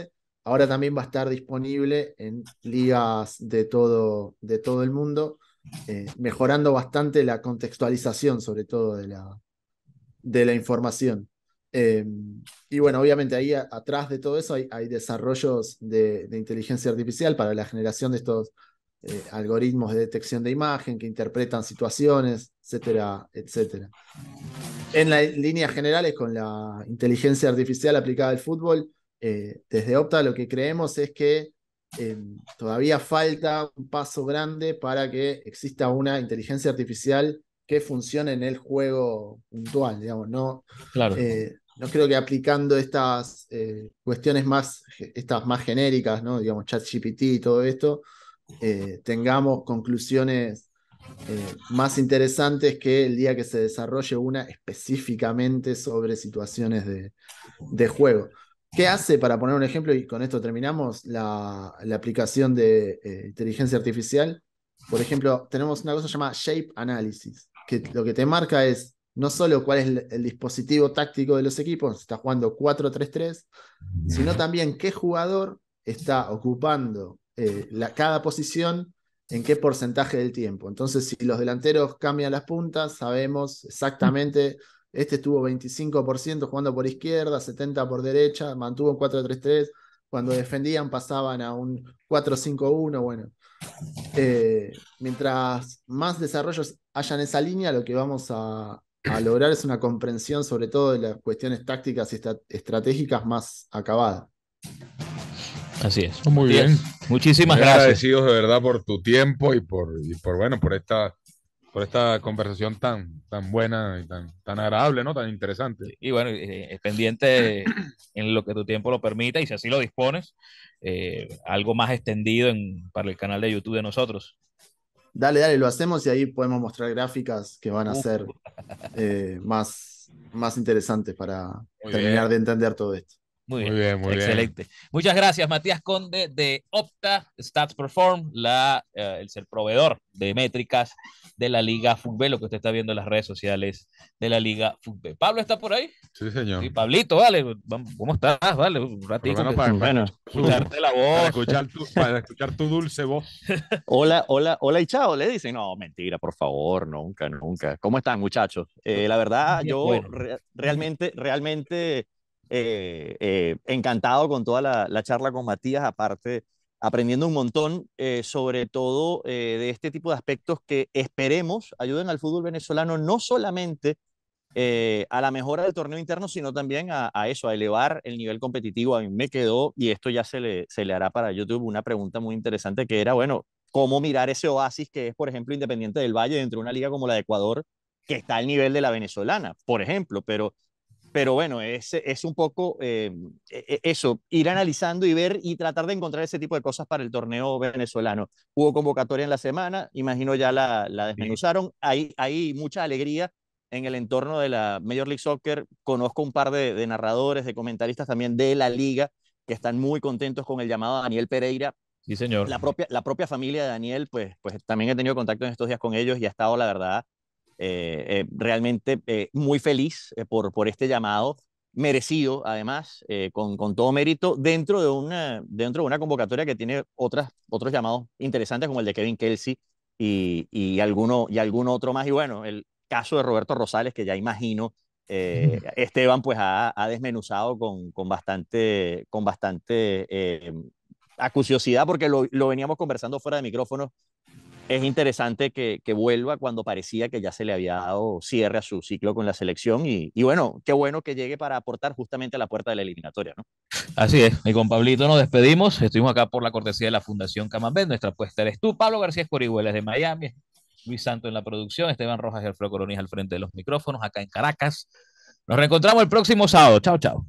ahora también va a estar disponible en ligas de todo, de todo el mundo, eh, mejorando bastante la contextualización, sobre todo de la, de la información. Em, y bueno, obviamente ahí atrás de todo eso hay, desarrollos de, de, inteligencia artificial para la generación de estos eh, algoritmos de detección de imagen que interpretan situaciones, etcétera, etcétera. En las líneas generales, con la inteligencia artificial aplicada al fútbol, eh, desde Opta lo que creemos es que em, todavía falta un paso grande para que exista una inteligencia artificial que funcione en el juego puntual, digamos, no, claro. Eh, no creo que aplicando estas cuestiones más, estas más genéricas, ¿no? digamos, ChatGPT y todo esto, eh, tengamos conclusiones eh, más interesantes que el día que se desarrolle una específicamente sobre situaciones de, juego. ¿Qué hace, para poner un ejemplo, y con esto terminamos, la, aplicación de eh, inteligencia artificial? Por ejemplo, tenemos una cosa llamada Shape Analysis, que lo que te marca es no solo cuál es el, dispositivo táctico de los equipos, está jugando 4-3-3, sino también qué jugador está ocupando eh, la, cada posición en qué porcentaje del tiempo. Entonces, si los delanteros cambian las puntas, sabemos exactamente, este estuvo 25% jugando por izquierda, 70% por derecha, mantuvo un 4-3-3, cuando defendían pasaban a un 4-5-1, bueno. Eh, mientras más desarrollos Hayan en esa línea, lo que vamos a, a lograr es una comprensión sobre todo de las cuestiones tácticas y estratégicas más acabada. Así es. Muy bien. Muchísimas gracias. Agradecidos de verdad por tu tiempo y por, por bueno, por esta por esta conversación tan, tan buena y tan, tan agradable, ¿no? Tan interesante. Y bueno, eh, pendiente en lo que tu tiempo lo permita y si así lo dispones, eh, algo más extendido para el canal de YouTube de nosotros. Dale, dale, lo hacemos y ahí podemos mostrar gráficas que van a ser eh, más, más interesantes para terminar de entender todo esto. Muy bien, muy bien. excelente. Muchas gracias, Matías Conde de Opta Stats Perform, la, eh, el, ser proveedor de métricas de la Liga Fútbol, lo que usted está viendo en las redes sociales de la Liga Fútbol. ¿Pablo está por ahí? Sí, señor. Sí, Pablito, vale, ¿cómo estás? Vale, un ratito. Bueno, para, escucharte la voz. Para escuchar, tu, dulce voz. hola, hola, hola y chao, le dicen. No, mentira, por favor, nunca, nunca. ¿Cómo están, muchachos? Eh, la verdad, yo realmente, realmente eh, eh, encantado con toda la, charla con Matías, aparte aprendiendo un montón, eh, sobre todo de este tipo de aspectos que esperemos ayuden al fútbol venezolano no solamente a la mejora del torneo interno, sino también a, eso, a elevar el nivel competitivo. A mí me quedó, y esto ya se le, se le hará para YouTube, una pregunta muy interesante que era, bueno, ¿cómo mirar ese oasis que es, por ejemplo, Independiente del Valle dentro de una liga como la de Ecuador, que está al nivel de la venezolana, por ejemplo, pero pero bueno, es, es un poco eh, e, e, eso, ir analizando y ver y tratar de encontrar ese tipo de cosas para el torneo venezolano. Hubo convocatoria en la semana, imagino ya la, la desmenuzaron. Hay, hay mucha alegría en el entorno de la Major League Soccer. Conozco un par de, narradores, de comentaristas también de la liga que están muy contentos con el llamado a Daniel Pereira. Sí, señor. La propia, la propia familia de Daniel, pues, pues también he tenido contacto en estos días con ellos y ha estado, la verdad, eh, eh, realmente eh, muy feliz por, por este llamado, merecido además, con, con, todo mérito, dentro de, una, dentro de una convocatoria que tiene otras, otros llamados interesantes como el de Kevin Kelsey y, y, alguno, y algún otro más. Y bueno, el caso de Roberto Rosales, que ya imagino Esteban pues ha, desmenuzado con, con, bastante, con bastante acuciosidad porque lo, lo, veníamos conversando fuera de micrófonos es interesante que, vuelva cuando parecía que ya se le había dado cierre a su ciclo con la selección y, bueno, qué bueno que llegue para aportar justamente a la puerta de la eliminatoria, ¿no? Así es, y con Pablito nos despedimos, estuvimos acá por la cortesía de la Fundación Camambé, nuestra apuesta eres tú, Pablo García es de Miami, Luis Santo en la producción, Esteban Rojas y Alfredo Coronis al frente de los micrófonos acá en Caracas. Nos reencontramos el próximo sábado, chao, chao.